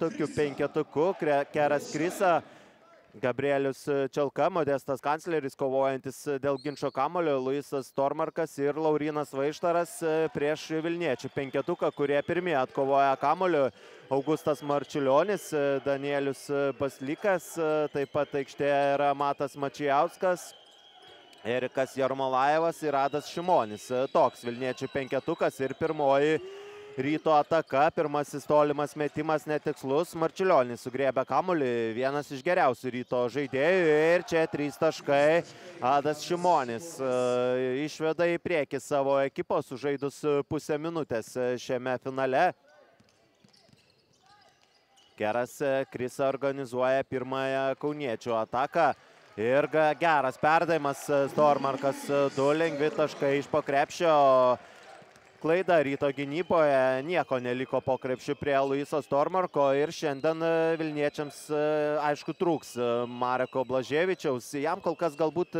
Tokiu penketuku, Keras Krisa, Gabrielius Čelka, Modestas Kancleris, kovojantis dėl ginčio kamulio, Luisas Tormarkas ir Laurinas Vaištaras e, prieš Vilniečių penketuką, kurie pirmie atkovoja kamulio. Augustas Marčiulionis, e, Danielius Baslikas, e, taip pat aikštėje yra Matas Mačiauskas, Erikas Jarmolaevas ir Adas Šimonis. Toks Vilniečių penketukas ir pirmoji penketukas ryto ataka. Pirmasis tolimas metimas netikslus. Marčiulionis sugriebė kamulį. Vienas iš geriausių ryto žaidėjų. Ir čia trys taškai. Adas Šimonis e, išveda į priekį savo ekipą sužaidus pusę minutės šiame finale. Geras e, Krisa organizuoja pirmąją kauniečių ataką. Ir geras perdavimas e, Stormarkas 2, lengvi taškai iš pokrepšio. krepšio klaida ryto gynyboje, nieko neliko po krepšių prie Luiso Stormarko ir šiandien e, Vilniečiams e, aišku trūks e, Mareko Blaževičiaus. Jam kol kas galbūt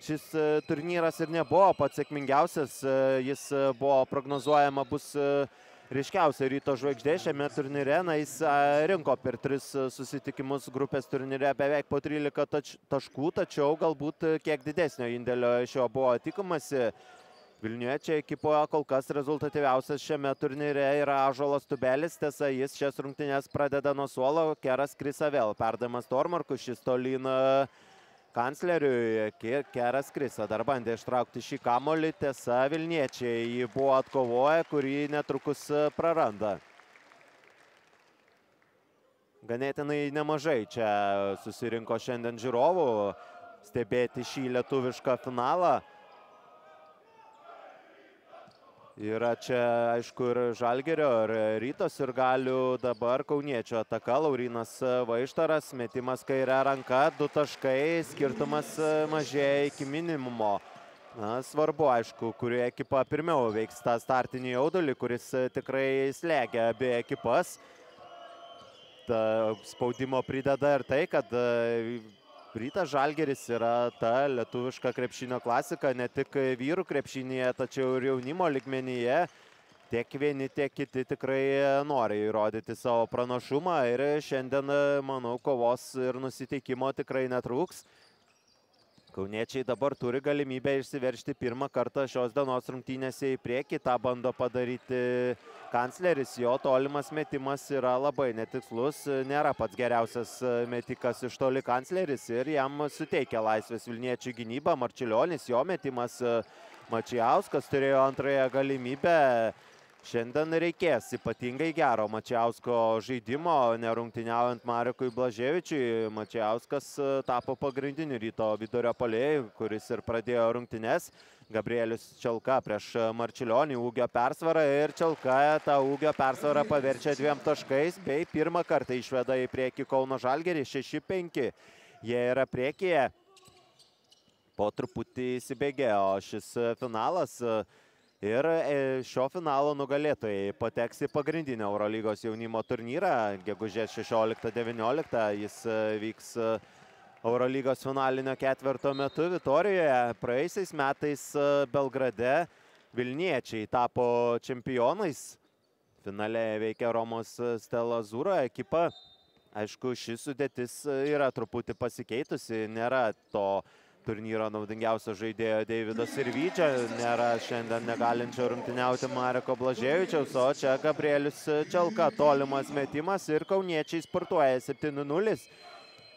šis turnyras ir nebuvo pats sėkmingiausias, jis buvo prognozuojama bus ryškiausia ryto žvaigždė šiame turnyre. Na, jis rinko per tris susitikimus grupės turnyre beveik po 13 taškų, tačiau galbūt kiek didesnio indėlio iš jo buvo tikamasi. Vilniečiai ekipoje kol kas rezultatyviausias šiame turnyre yra Ažolas Tubelis, tiesa jis šias rungtynės pradeda nuo suolo, Keras Krisa vėl perdamas Tormarku, šis tolyn e, kancleriui, Keras Krisa dar bandė ištraukti šį kamolį, tiesa Vilniečiai jį buvo atkovoję, kurį netrukus e, praranda. Ganėtinai nemažai čia susirinko šiandien žiūrovų stebėti šį lietuvišką finalą. Yra čia, aišku, ir Žalgerio, ir Rytos, ir galių dabar Kauniečio ataka, Laurinas Vaištaras, metimas kairę ranką, du taškai, skirtumas mažėja iki minimumo. Na, svarbu, aišku, kuri ekipa pirmiau veiks tą startinį jaudulį, kuris tikrai slegia abi ekipas. Ta spaudimo prideda ir tai, kad Rytas Žalgeris yra ta lietuviška krepšinio klasika, ne tik vyrų krepšinėje, tačiau ir jaunimo ligmenyje. Tiek vieni, tiek kiti tikrai nori įrodyti savo pranašumą ir šiandien, manau, kovos ir nusiteikimo tikrai netrūks. Kauniečiai dabar turi galimybę išsiveršti pirmą kartą šios dienos rungtynėse į priekį. Ta bando padaryti kancleris. Jo tolimas metimas yra labai netikslus. Nėra pats geriausias e, metikas iš toli kancleris ir jam suteikia laisvės Vilniečių gynybą. Marčiulionis, jo metimas e, Mačiauskas turėjo antrąją galimybę. Šiandien reikės ypatingai gero Mačiausko žaidimo, nerungtyniaujant Marikui Blaževičiui. Mačiauskas e, tapo pagrindiniu ryto vidurio palėjų, kuris ir pradėjo rungtynes. Gabrielius Čelka prieš Marčiulionį ūgio persvarą ir Čelka tą ūgio persvarą paverčia dviem taškais bei pirmą kartą išveda į priekį Kauno Žalgerį 6-5. Jie yra priekyje. Po truputį įsibėgėjo šis finalas. Finalas ir e, šio finalo nugalėtojai pateks į pagrindinę Eurolygos jaunimo turnyrą. Gegužės 16-19 jis e, vyks e, Eurolygos finalinio ketverto metu Vitorijoje. Praeisiais metais Belgrade Vilniečiai tapo čempionais. Finale veikia Romos Stela Zūro ekipa. Aišku, šis sudėtis yra truputį pasikeitusi, nėra to turnyro naudingiausio žaidėjo Deividas Irvyčio, nėra šiandien negalinčio rungtyniauti Mareko Blaževičiaus, o čia Gabrielius Čelka tolimas metimas ir kauniečiai sportuoja 7-0.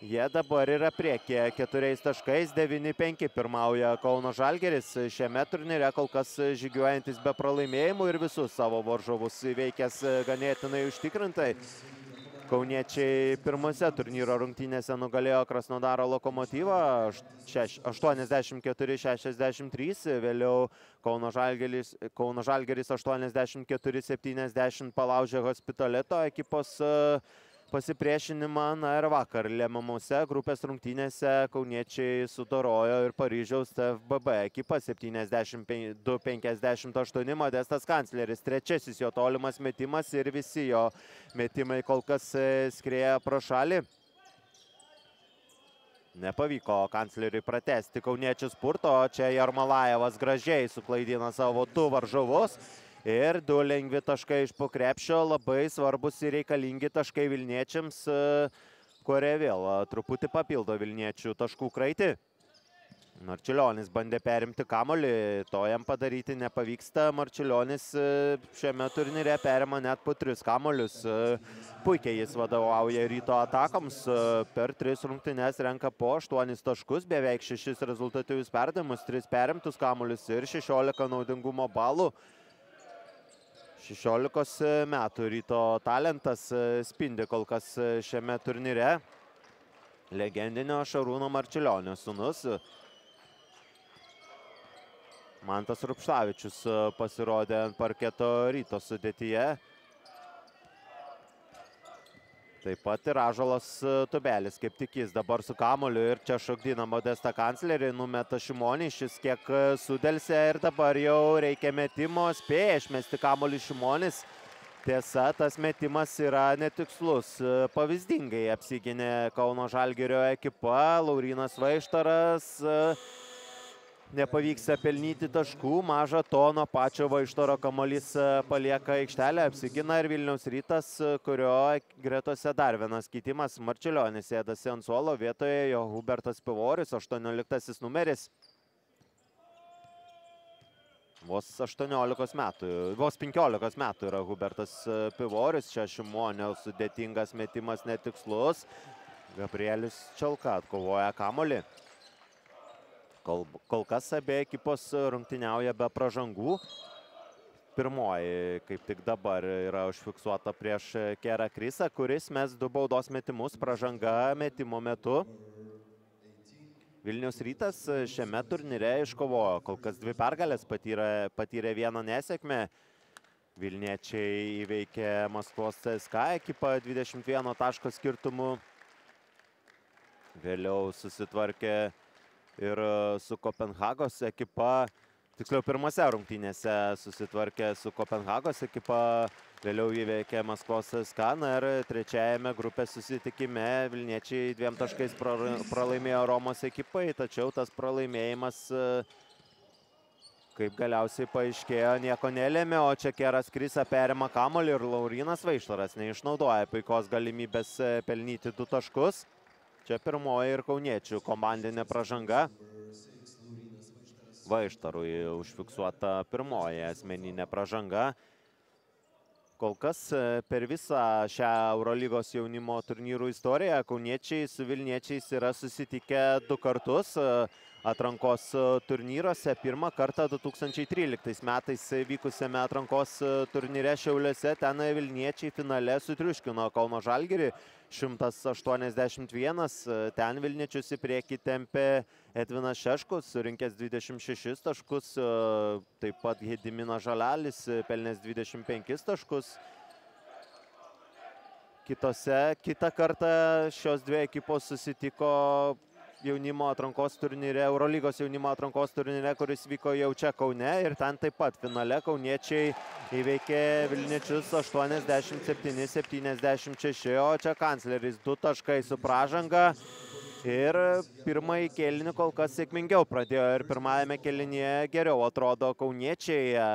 Jie dabar yra priekė keturiais taškais, 9-5 pirmauja Kauno Žalgeris. Šiame turnyre kol kas žygiuojantis be pralaimėjimų ir visus savo varžovus veikęs ganėtinai užtikrintai kauniečiai pirmose turnyro rungtynėse nugalėjo Krasnodaro lokomotyvą 84-63, vėliau Kauno Žalgeris, Kauno Žalgeris 84-70 palaužė hospitaleto ekipos uh, pasipriešinimą. Na ir vakar lemiamuose grupės rungtynėse kauniečiai sudorojo ir Paryžiaus FBB ekipą 72-58. Modestas kancleris, trečiasis jo tolimas metimas ir visi jo metimai kol kas e, skrėja pro šalį. Nepavyko kancleriui pratesti kauniečių spurto, čia Jarmalajevas gražiai suklaidina savo du varžovus. Ir du lengvi taškai iš po krepšio, labai svarbus ir reikalingi taškai Vilniečiams, e, kurie vėl e, truputį papildo Vilniečių taškų kraitį. Marčiulionis bandė perimti kamolį, to jam padaryti nepavyksta. Marčiulionis e, šiame turnyre perima net po tris kamolius. Puikiai jis vadovauja ryto atakoms. Per tris rungtynes renka po aštuonis taškus, beveik šešis rezultatyvius perdavimus, tris perimtus kamolius ir šešiolika naudingumo balų. 16 metų ryto talentas e, spindi kol kas e, šiame turnyre. Legendinio Šarūno Marčiulionio sunus. Mantas Rupštavičius e, pasirodė ant parketo ryto sudėtyje. Taip pat ir Ažalas e, Tubelis, kaip tik jis dabar su kamoliu ir čia šokdina Modesta kanclerį, numeta Šimonį, šis kiek e, sudelsė ir dabar jau reikia metimo, spėja išmesti kamolį Šimonis. Tiesa, tas metimas yra netikslus. E, pavyzdingai apsiginė Kauno Žalgirio ekipa, Laurinas Vaištaras, Laurinas Vaištaras, nepavyksta pelnyti taškų. Maža to nuo pačio Vaištoro kamuolys e, palieka aikštelę, apsigina ir Vilniaus rytas, e, kurio gretose dar vienas keitimas. Marčiulionis sėdasi ant suolo, vietoje jo Hubertas Pivorius, 18 numeris. Vos 18 metų, vos 15 metų yra Hubertas e, Pivorius, čia Šimonio sudėtingas metimas netikslus. Gabrielis Čelka atkovoja kamolį. Kol, kol kas abie ekipos rungtyniauja be pražangų. Pirmoji, kaip tik dabar, yra užfiksuota prieš Kerą Krisą, kuris mes du baudos metimus pražanga metimo metu. Vilnius rytas šiame turnyre iškovojo, kol kas dvi pergalės patyrė, patyrė vieną nesėkmę. Vilniečiai įveikė Maskvos CSKA ekipą 21 taško skirtumu. Vėliau susitvarkė Vilniečiai ir e, su Kopenhagos ekipa, tiksliau pirmose rungtynėse susitvarkė su Kopenhagos ekipa, vėliau įveikė Maskvos Skaną ir trečiajame grupės susitikime Vilniečiai dviem taškais pralaimėjo Romos ekipai, tačiau tas pralaimėjimas e, kaip galiausiai paaiškėjo, nieko nelėmė, o Čekeras Krisa perima kamolį ir Laurinas Vaišlaras neišnaudoja puikos galimybės e, pelnyti du taškus. Čia pirmoji ir kauniečių komandinė pražanga. Vaištarui užfiksuota pirmoji asmeninė pražanga. Kol kas e, per visą šią Eurolygos jaunimo turnyrų istoriją kauniečiai su Vilniečiais yra susitikę du kartus. E, atrankos e, turnyruose. Pirmą kartą 2013 metais vykusiame atrankos e, turnyre Šiauliuose ten Vilniečiai finale sutriuškino Kauno Žalgirį 181. E, ten Vilniečius į priekį tempė Edvinas Šeškus, surinkęs 26 taškus, taip pat Gedimina Žalelis pelnės 25 taškus. Kitose, kitą kartą šios dvi ekipos susitiko jaunimo atrankos turnyre, Eurolygos jaunimo atrankos turnyre, kuris vyko jau čia Kaune ir ten taip pat finale kauniečiai įveikė Vilniečius 87-76, o čia kancleris 2 taškai su pražanga. Ir pirmąjį kelinį kol kas sėkmingiau pradėjo ir pirmajame kelinėje geriau atrodo kauniečiai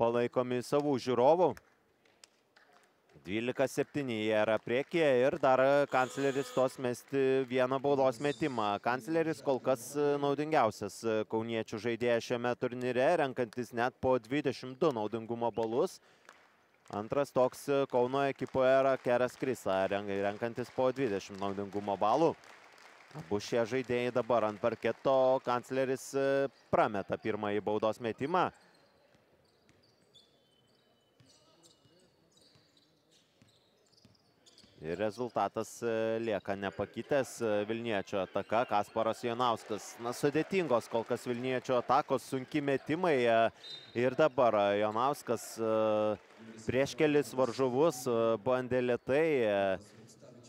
palaikomi savų žiūrovų. 12-7 yra priekyje ir dar kancleris tos mesti vieną baudos metimą. Kancleris kol kas e, naudingiausias e, kauniečių žaidėjas šiame turnyre, renkantis net po 22 naudingumo balus. Antras toks e, Kauno ekipoje yra Keras Krisa, renkantis po 20 naudingumo balų. Abu šie žaidėjai dabar ant parketo, kancleris prameta pirmąjį baudos metimą. Ir rezultatas e, lieka nepakitęs e, Vilniečio ataka. Kasparas Jonauskas. Na, sudėtingos kol kas Vilniečio atakos, sunki metimai. E, ir dabar Jonauskas prieš kelis varžovus bandė lietai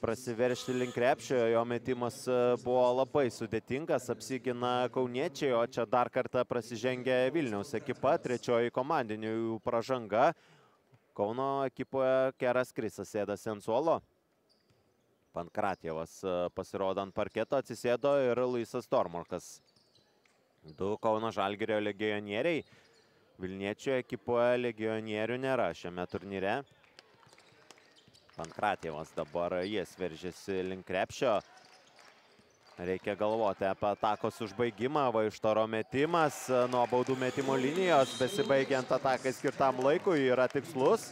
prasiveršti link krepšio, jo metimas buvo labai sudėtingas, apsigina kauniečiai, o čia dar kartą prasižengia Vilniaus ekipa, trečioji komandinių pražanga. Kauno ekipoje Keras Krisas sėdasi ant suolo. Pankratievas e, pasirodo ant parketo, atsisėdo ir Luisas Tormorkas. Du Kauno Žalgirio legionieriai. Vilniečių ekipoje legionierių nėra šiame turnyre. Pankratievas dabar jis veržiasi link krepšio. Reikia galvoti apie atakos užbaigimą, vaištoro metimas e, nuo baudų metimo linijos, besibaigiant atakai skirtam laikui yra tikslus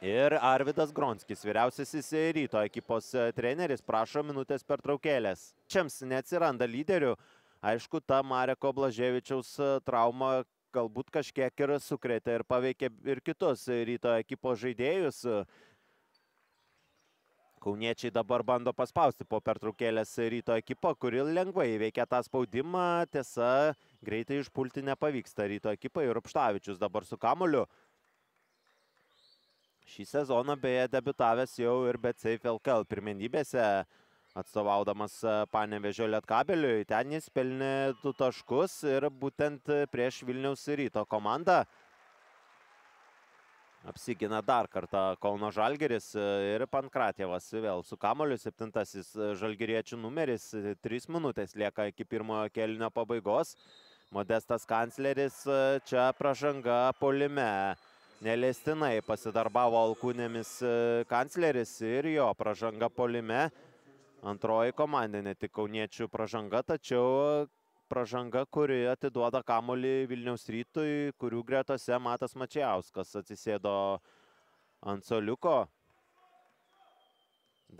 ir Arvidas Gronskis, vyriausiasis ryto ekipos e, treneris, prašo minutės pertraukėlės. Čiams neatsiranda lyderių, aišku, ta Mareko Blaževičiaus e, trauma galbūt kažkiek ir sukrėtė ir paveikė ir kitus ryto ekipos žaidėjus. Kauniečiai dabar bando paspausti po pertraukėlės ryto ekipą, kuri lengvai įveikia tą spaudimą. Tiesa, greitai išpulti nepavyksta ryto ekipai. Ir Rupštavičius dabar su kamoliu. Šį sezoną beje debitavęs jau ir BCF LKL pirmenybėse atstovaudamas e, Panevežio Lietkabeliui. Ten jis pelnė du taškus ir būtent prieš Vilniaus ryto komandą. Apsigina dar kartą Kauno Žalgeris e, ir Pankratievas vėl su kamoliu. Septintasis e, Žalgeriečių numeris. Trys minutės lieka iki pirmojo kelinio pabaigos. Modestas kancleris čia pražanga polime. Nelestinai pasidarbavo alkūnėmis e, kancleris ir jo pražanga polime. Antroji komandinė tik kauniečių pražanga, tačiau pražanga, kuri atiduoda kamolį Vilniaus rytui, kurių gretose Matas Mačiauskas atsisėdo ant soliuko.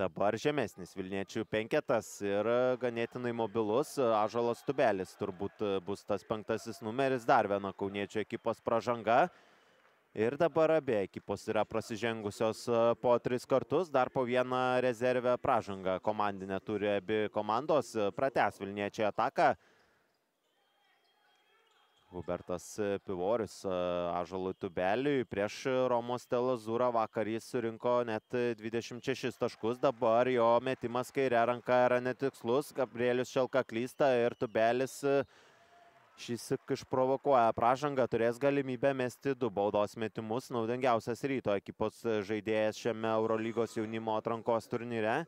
Dabar žemesnis Vilniečių penketas ir ganėtinai mobilus Ažalas Tubelis turbūt bus tas penktasis numeris, dar viena Kauniečių ekipos pražanga. Pražanga. Ir dabar abie ekipos yra prasižengusios e, po tris kartus, dar po vieną rezervę pražangą komandinę turi abi komandos, prates Vilniečiai ataką. Hubertas e, Pivorius Ažalui e, Tubeliui prieš Romos Telazūrą vakar jis surinko net 26 taškus, dabar jo metimas kairė ranka yra netikslus, Gabrielius Šelka klysta ir Tubelis Pivorius šįsik išprovokuoja pražangą, turės galimybę mesti du baudos metimus, naudingiausias ryto ekipos žaidėjas šiame Eurolygos jaunimo atrankos turnyre.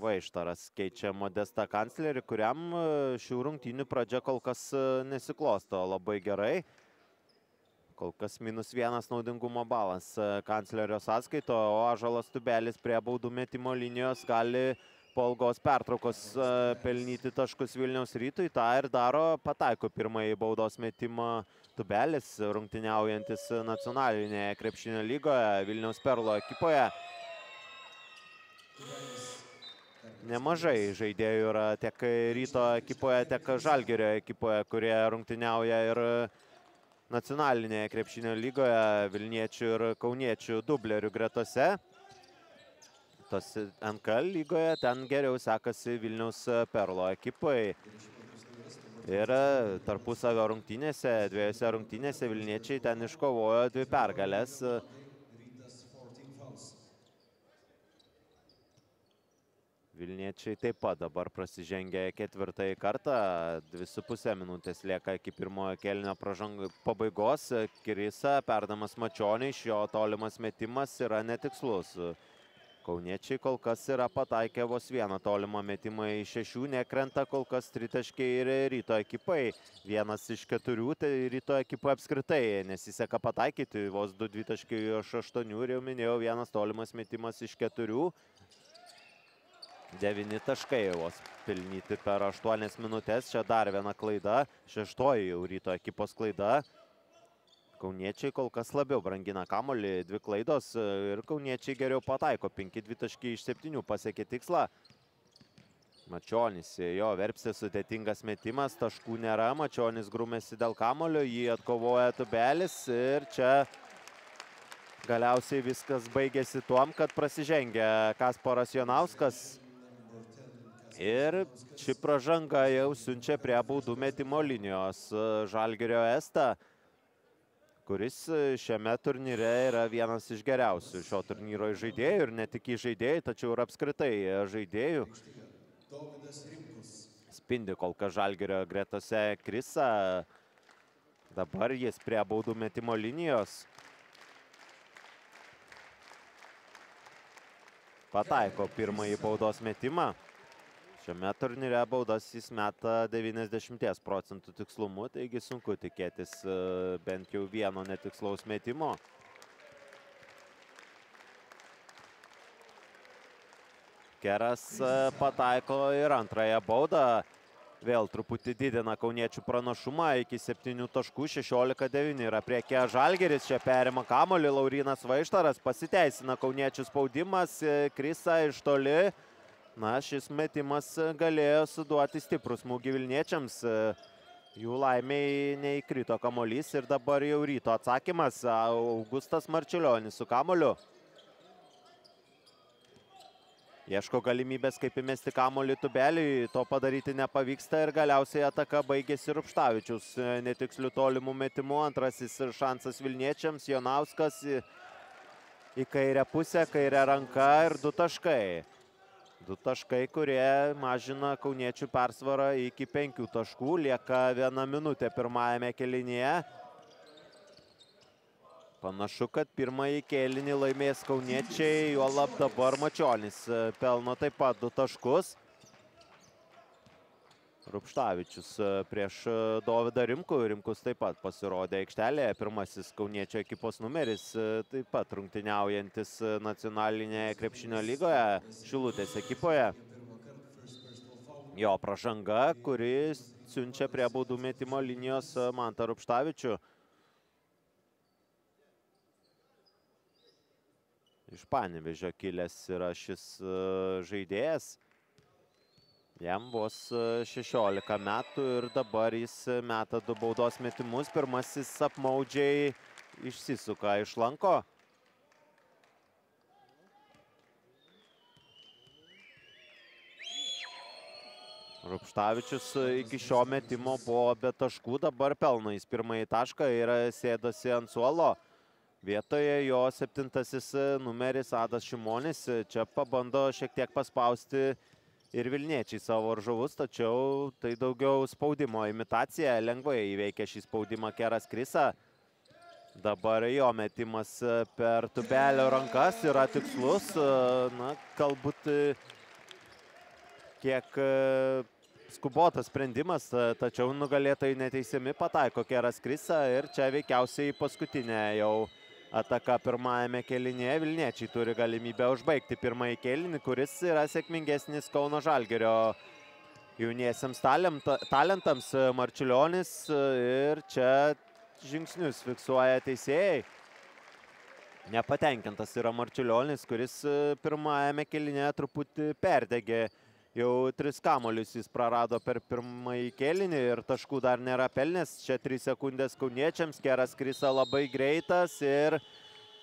Vaištaras keičia Modestą kanclerį, kuriam e, šių rungtynių pradžia kol kas e, nesiklosto labai gerai kol kas minus vienas naudingumo balas e, kanclerio sąskaito, o Ažalas Tubelis prie baudų metimo linijos gali po ilgos pertraukos e, pelnyti taškus Vilniaus rytui. Ta ir daro, pataiko pirmąjį baudos metimą Tubelis, rungtyniaujantis nacionalinėje krepšinio lygoje Vilniaus Perlo ekipoje. Nemažai žaidėjų yra tiek ryto ekipoje, tiek Žalgirio ekipoje, kurie rungtyniauja ir rungtyniauja nacionalinėje krepšinio lygoje Vilniečių ir Kauniečių dublerių gretose. Tos NKL lygoje ten geriau sekasi Vilniaus Perlo ekipai. Ir tarpusavio rungtynėse, dviejose rungtynėse Vilniečiai ten iškovojo dvi pergalės. Vilniečiai. Vilniečiai taip pat dabar prasižengia ketvirtąjį kartą. Dvi su pusė minutės lieka iki pirmojo kelnio pabaigos. Kirisa perdamas Mačioniai, šio tolimas metimas yra netikslus. Kauniečiai kol kas yra pataikę vos vieną tolimą metimą iš šešių, nekrenta kol kas tritaškiai ir ryto ekipai. Vienas iš keturių, tai ryto ekipa apskritai nesiseka pataikyti, vos du dvitaškiai iš aštuonių ir jau minėjau vienas tolimas metimas iš keturių. Devini taškai vos pilnyti per 8 minutės. Čia dar viena klaida. Šeštoji jau ryto ekipos klaida. Kauniečiai kol kas labiau brangina kamolį. Dvi klaidos ir kauniečiai geriau pataiko. 5-2 taškai iš 7 pasiekė tikslą. Mačionis, jo verpsė sudėtingas metimas, taškų nėra, Mačionis grumėsi dėl kamolio, jį atkovoja tubelis ir čia galiausiai viskas baigėsi tuom, kad prasižengia Kasparas Jonauskas. Ir ši pražanga jau siunčia prie baudų metimo linijos e, Žalgirio Estą, kuris e, šiame turnyre yra vienas iš geriausių šio turnyro žaidėjų ir ne tik į žaidėjų, tačiau ir apskritai e, žaidėjų. Spindi kol kas Žalgirio gretose Krisa. Dabar jis prie baudų metimo linijos. Pataiko pirmąjį baudos metimą. Šiame turnyre baudas jis meta 90 procentų tikslumu, taigi sunku tikėtis e, bent jau vieno netikslaus metimo. Keras e, pataiko ir antrąją baudą. Vėl truputį didina kauniečių pranašumą iki 7 taškų, 16-9 yra priekė Žalgeris, čia perima kamolį, Laurinas Vaištaras pasiteisina kauniečių spaudimas, e, Krisa iš toli, Na, šis metimas e, galėjo suduoti stiprų smūgį Vilniečiams. E, jų laimiai neįkrito kamolys ir dabar jau ryto atsakymas. Augustas Marčiulionis su kamoliu. Ieško galimybės kaip įmesti kamolį tubeliui, to padaryti nepavyksta ir galiausiai ataka baigėsi Rupštavičius. E, netiksliu tolimų metimų, antrasis šansas Vilniečiams, Jonauskas į, į kairę pusę, kairę ranką ir du taškai. Du taškai, kurie mažina kauniečių persvarą iki penkių taškų. Lieka viena minutė pirmajame kelinėje. Panašu, kad pirmąjį kelinį laimės kauniečiai, jo lab dabar Mačionis pelno taip pat du taškus. Rupštavičius e, prieš e, Dovydą Rimkų. Rimkus taip pat pasirodė aikštelėje. Pirmasis Kauniečio ekipos numeris e, taip pat rungtyniaujantis nacionalinėje krepšinio lygoje Šilutės ekipoje. Jo pražanga, kuris siunčia prie baudų metimo linijos Mantą Rupštavičių. Iš Panevežio kilęs yra šis žaidėjas. Jam vos 16 e, metų ir dabar jis e, meta du baudos metimus. Pirmasis apmaudžiai išsisuka iš lanko. Rupštavičius e, iki šio metimo buvo be taškų, dabar pelno jis pirmąjį tašką ir sėdasi ant suolo. Vietoje jo septintasis numeris Adas Šimonis čia pabando šiek tiek paspausti ir Vilniečiai savo varžovus, tačiau tai daugiau spaudimo imitacija, lengvai įveikia šį spaudimą Keras Krisa. Dabar jo metimas e, per tubelio rankas yra tikslus, e, na, galbūt e, kiek skubotas sprendimas, tačiau nugalėtojai neteisiami pataiko Keras Krisa ir čia veikiausiai paskutinė jau ataka pirmajame kelinėje. Vilniečiai turi galimybę užbaigti pirmąjį kelinį, kuris yra sėkmingesnis Kauno Žalgerio jauniesiams talentams e, Marčiulionis e, ir čia žingsnius fiksuoja teisėjai. Nepatenkintas yra Marčiulionis, kuris e, pirmajame kelinėje truputį perdegė Marčiulionis Jau tris kamolius jis prarado per pirmąjį kėlinį ir taškų dar nėra pelnęs. Čia trys sekundės kauniečiams, Keras Krisa labai greitas ir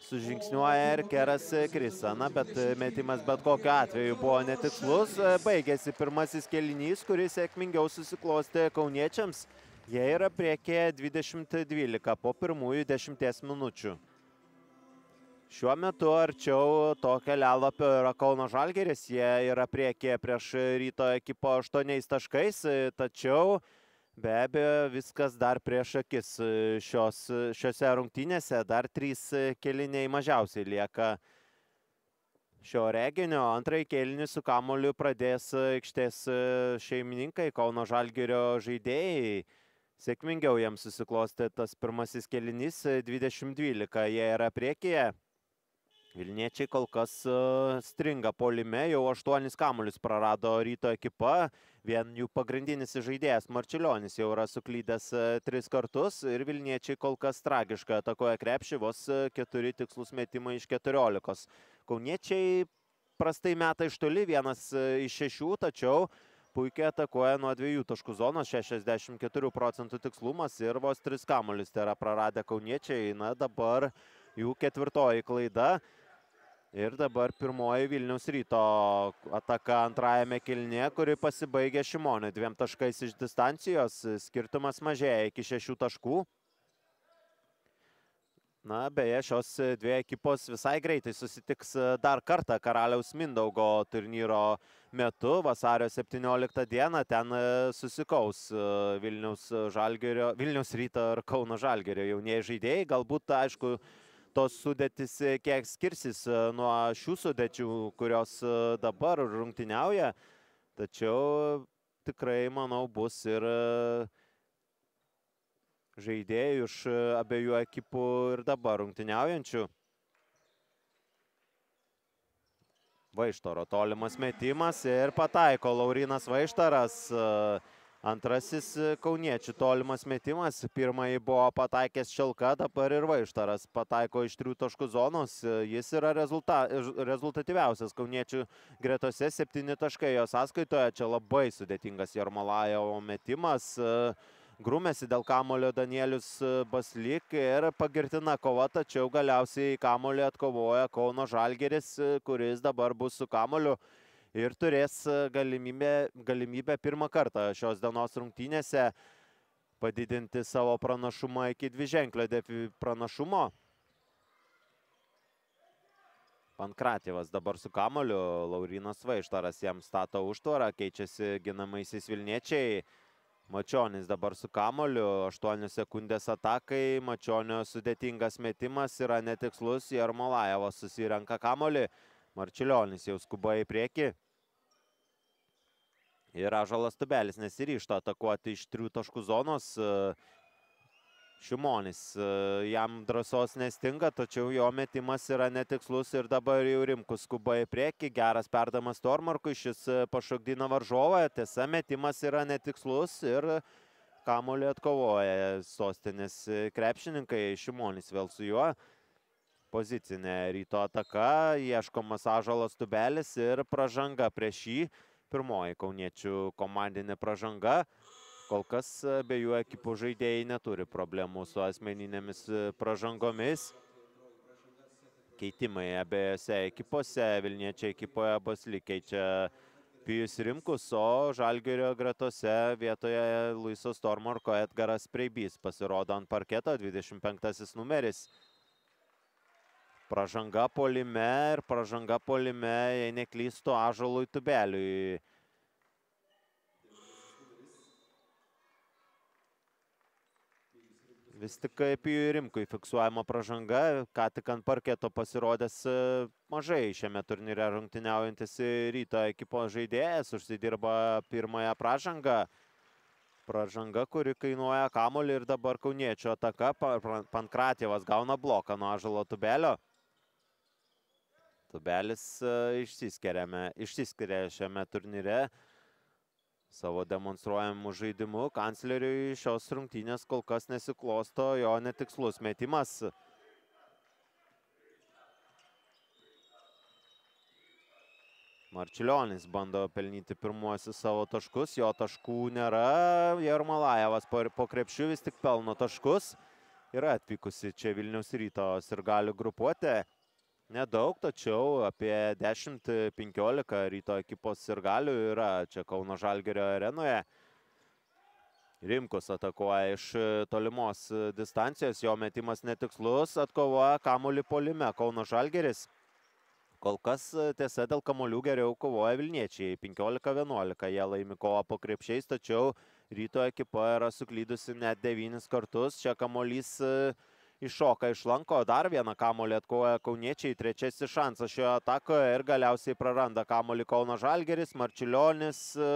sužingsniuoja ir Keras Krisa. Na, bet metimas bet kokiu atveju buvo netikslus. Baigėsi pirmasis kėlinys, kuris sėkmingiau susiklosti kauniečiams. Jie yra priekėje 20-12 po pirmųjų dešimties minučių šiuo metu arčiau to kelialapio yra kauno žalgiris jie yra priekyje prieš ryto ekipą aštuoniais taškais tačiau be abejo viskas dar prieš akis šios šiose rungtynėse dar trys kėliniai mažiausiai lieka šio reginio. Antrąjį kėlinį su kamoliu pradės aikštės šeimininkai Kauno Žalgirio žaidėjai. Sėkmingiau jiems susiklostė tas pirmasis kėlinys 2012. Jie yra priekyje. Vilniečiai kol kas e, stringa polime, jau aštuonis kamuolius prarado ryto ekipa, vien jų pagrindinis žaidėjas Marčiulionis jau yra suklydęs e, tris kartus ir Vilniečiai kol kas tragiškai atakoja krepšį, vos e, keturi tikslus metimai iš keturiolikos. Kauniečiai prastai meta iš toli, vienas iš šešių, tačiau puikiai atakuoja nuo dviejų taškų zonos, 64 procentų tikslumas ir vos tris kamuolius tai yra praradę kauniečiai. Na dabar jų ketvirtoji klaida. Ir dabar pirmoji Vilniaus ryto ataka antrajame kilnė, kuri pasibaigė Šimonio dviem taškais iš distancijos. Skirtumas mažėja iki šešių taškų. Na, beje, šios dvi ekipos visai greitai susitiks dar kartą Karaliaus Mindaugo turnyro metu, vasario 17 dieną. Ten susikaus Vilniaus, Žalgerio, Vilniaus ryto ir Kauno Žalgerio jaunieji žaidėjai. Galbūt, aišku, tos sudėtis e, kiek skirsis e, nuo šių sudėčių, kurios e, dabar rungtyniauja. Tačiau tikrai, manau, bus ir žaidėjų iš abiejų ekipų ir dabar rungtyniaujančių. Vaištoro tolimas metimas ir pataiko Laurinas Vaištaras. Vaištaras. Antrasis e, kauniečių tolimas metimas, pirmąjį buvo pataikęs Šilka, dabar ir Vaištaras pataiko iš trijų taškų zonos, e, jis yra rezulta, e, rezultatyviausias kauniečių gretose, septyni taškai jo sąskaitoje, čia labai sudėtingas Jarmalajevo metimas, grumėsi dėl kamulio Danielius Baslik ir pagirtina kova, tačiau galiausiai kamulį atkovoja Kauno Žalgeris, kuris dabar bus su kamuliu ir turės e, galimybę, galimybę pirmą kartą šios dienos rungtynėse padidinti savo pranašumą iki dviženklio pranašumo. Pankratyvas dabar su kamoliu, Laurinas Vaištaras jam stato užtvarą, keičiasi ginamaisiais Vilniečiai. Mačionis dabar su kamoliu, 8 sekundės atakai, Mačionio sudėtingas metimas yra netikslus, Jarmolajevas susirenka kamolį. Marčiulionis jau skuba į priekį. Ir Ažalas Tubelis nesiryžta atakuoti iš trijų taškų zonos. Šimonis, jam drąsos nestinga, tačiau jo metimas yra netikslus ir dabar jau rimkus skuba į priekį. Geras perdamas Tormarkui, šis pašokdina varžovą, tiesa metimas yra netikslus ir kamulį atkovoja sostinės krepšininkai. Šimonis vėl su juo pozicinė ryto ataka, ieškomas Ažalas Tubelis ir pražanga prieš jį. Pirmoji kauniečių komandinė pražanga. Kol kas abiejų ekipų žaidėjai neturi problemų su asmeninėmis pražangomis. Keitimai abiejose ekipose. Vilniečiai ekipoje Basli keičia Pijus Rimkus, o Žalgirio gretose vietoje Luiso Stormorko Edgaras Preibys pasirodo ant parketo 25 numeris. Pražanga polime ir pražanga polime, jei neklysto, Ažalui Tubeliui. Vis tik kaip į rimkui fiksuojama pražanga, ką tik ant parketo pasirodęs e, mažai šiame turnyre rungtyniaujantis ryto ekipo žaidėjas, užsidirba pirmąją pražangą. Pražanga, kuri kainuoja kamolį ir dabar kauniečio ataka. Pankratievas gauna bloką nuo Ažalo Tubelio. Tubelis e, išsiskiria šiame turnyre savo demonstruojamu žaidimu. Kancleriui šios rungtynės kol kas nesiklosto jo netikslus metimas. Marčiulionis bando pelnyti pirmuosius savo taškus, jo taškų nėra, Jermalajevas po, po krepšių vis tik pelno taškus. Yra atvykusi čia Vilniaus rytos ir gali grupuotė. Nedaug, tačiau apie 10-15 ryto ekipos ir galių yra čia Kauno Žalgerio arenoje. Rimkus atakuoja iš tolimos distancijos, jo metimas netikslus, atkovoja kamuolį polime Kauno Žalgeris. Kol kas tiesa dėl kamuolių geriau kovoja Vilniečiai, 15-11 jie laimi kovą po krepšiais, tačiau ryto ekipa yra suklydusi net 9 kartus, čia kamuolys... E, iššoka iš lanko, dar vieną kamolį atkoja Kauniečiai, trečiasis šansas šioje atakoje ir galiausiai praranda kamolį Kauno Žalgeris, Marčiulionis e,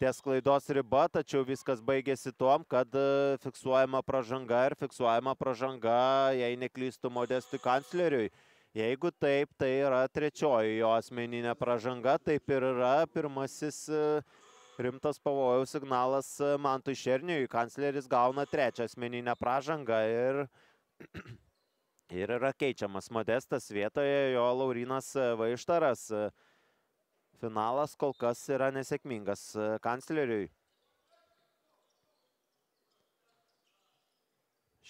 ties klaidos riba, tačiau viskas baigėsi tom, kad e, fiksuojama pražanga ir fiksuojama pražanga, jei neklystų modestui kancleriui. Jeigu taip, tai yra trečioji jo asmeninė pražanga, taip ir yra pirmasis uh, rimtas pavojaus signalas Mantui Šerniui. Kancleris gauna trečią asmeninę pražangą ir, ir yra keičiamas modestas vietoje jo Laurinas Vaištaras. Finalas kol kas yra nesėkmingas kancleriui.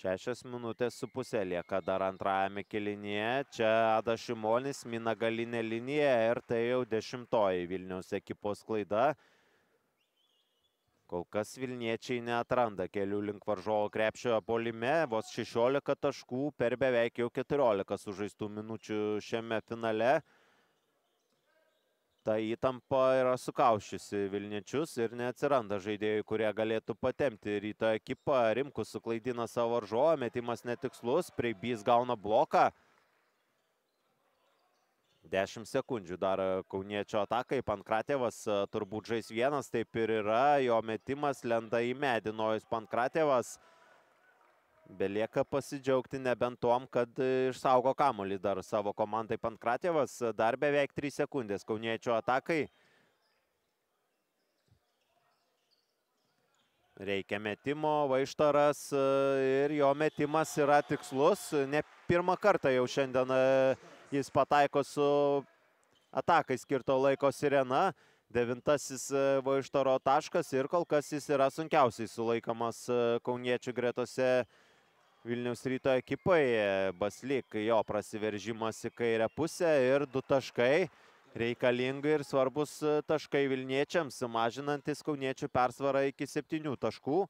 Šešios minutės su pusė lieka dar antrajame kilinėje. Čia Adas Šimonis mina galinę liniją ir tai jau dešimtoji Vilniaus ekipos klaida. Kol kas Vilniečiai neatranda kelių link varžovo krepšio polime, vos 16 taškų per beveik jau 14 sužaistų minučių šiame finale. Ta įtampa yra sukaušiusi Vilniečius ir neatsiranda žaidėjų, kurie galėtų patemti ryto ekipą. Rimkus suklaidina savo varžovą, metimas netikslus, prieibys gauna bloką. 10 sekundžių dar e, Kauniečio atakai. Pankratėvas e, turbūt žais vienas, taip ir yra. Jo metimas lenda į medį Nojus nu, Pankratėvas. Belieka pasidžiaugti nebent tuom, kad e, išsaugo kamulį dar savo komandai Pankratėvas. Dar beveik 3 sekundės Kauniečio atakai. Reikia metimo, Vaištaras ir jo metimas yra tikslus. Ne pirmą kartą jau šiandien Jis pataiko su atakai skirto laiko sirena. Devintasis e, Vaištoro taškas ir kol kas jis yra sunkiausiai sulaikamas e, kauniečių gretose Vilniaus ryto ekipai. Baslik, jo prasiveržimas į kairę pusę ir du taškai reikalingi ir svarbus e, taškai Vilniečiams, mažinantis kauniečių persvarą iki septynių taškų.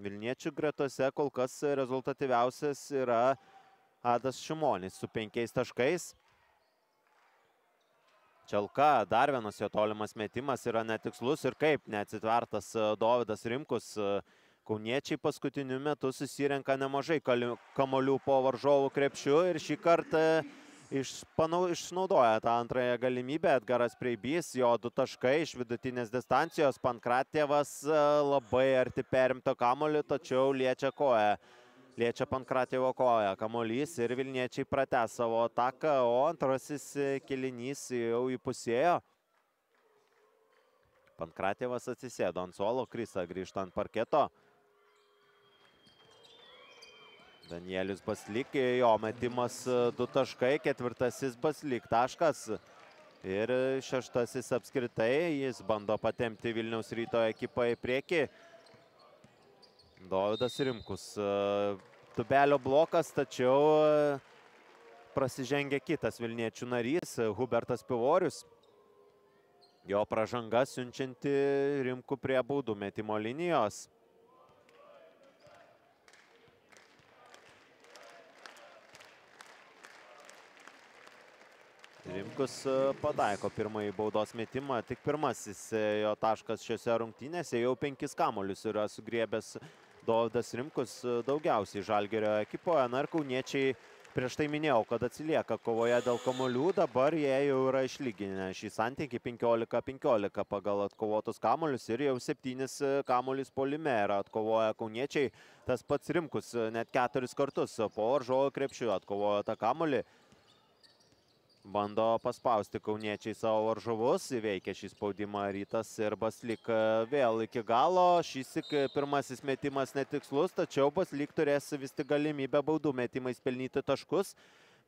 Vilniečių gretose kol kas rezultatyviausias yra Vilniečių. Adas Šimonis su penkiais taškais. Čelka, dar vienas jo tolimas metimas yra netikslus ir kaip neatsitvertas e, Dovydas Rimkus. E, kauniečiai paskutiniu metu susirenka nemažai kamolių po varžovų krepšių ir šį kartą e, išpanau, išnaudoja tą antrąją galimybę. Edgaras Preibys, jo du taškai iš vidutinės distancijos, Pankratievas labai arti perimto kamolių, tačiau liečia koją liečia Pankratievo koją. Kamolys ir Vilniečiai pratęs savo ataką, o antrasis e, kelinys jau įpusėjo. Pankratievas atsisėdo ant suolo, Krisa grįžta ant parketo. Danielius Baslik, jo metimas e, du taškai, ketvirtasis Baslik taškas. Ir šeštasis apskritai, jis bando patemti Vilniaus ryto ekipą į priekį. Dovydas Rimkus. E, tubelio blokas, tačiau e, prasižengia kitas Vilniečių narys, e, Hubertas Pivorius. Jo pražanga siunčianti Rimku prie baudų metimo linijos. Rimkus pataiko pirmąjį baudos metimą, tik pirmasis jo taškas šiuose rungtynėse, jau penkis kamolius yra sugriebęs Rimkus. Dovydas Rimkus e, daugiausiai Žalgerio ekipoje. Na ir kauniečiai prieš tai minėjau, kad atsilieka kovoje dėl kamolių, dabar jie jau yra išlyginę šį santykį 15-15 pagal atkovotus kamolius ir jau septynis e, kamolius polime yra atkovoję kauniečiai. Tas pats Rimkus e, net keturis kartus po varžovo krepšių atkovojo tą kamolį bando paspausti kauniečiai savo varžovus, įveikia šį spaudimą rytas ir Baslik e, vėl iki galo, šis e, pirmasis metimas netikslus, tačiau Baslik turės vis tik galimybę baudų metimais pelnyti taškus.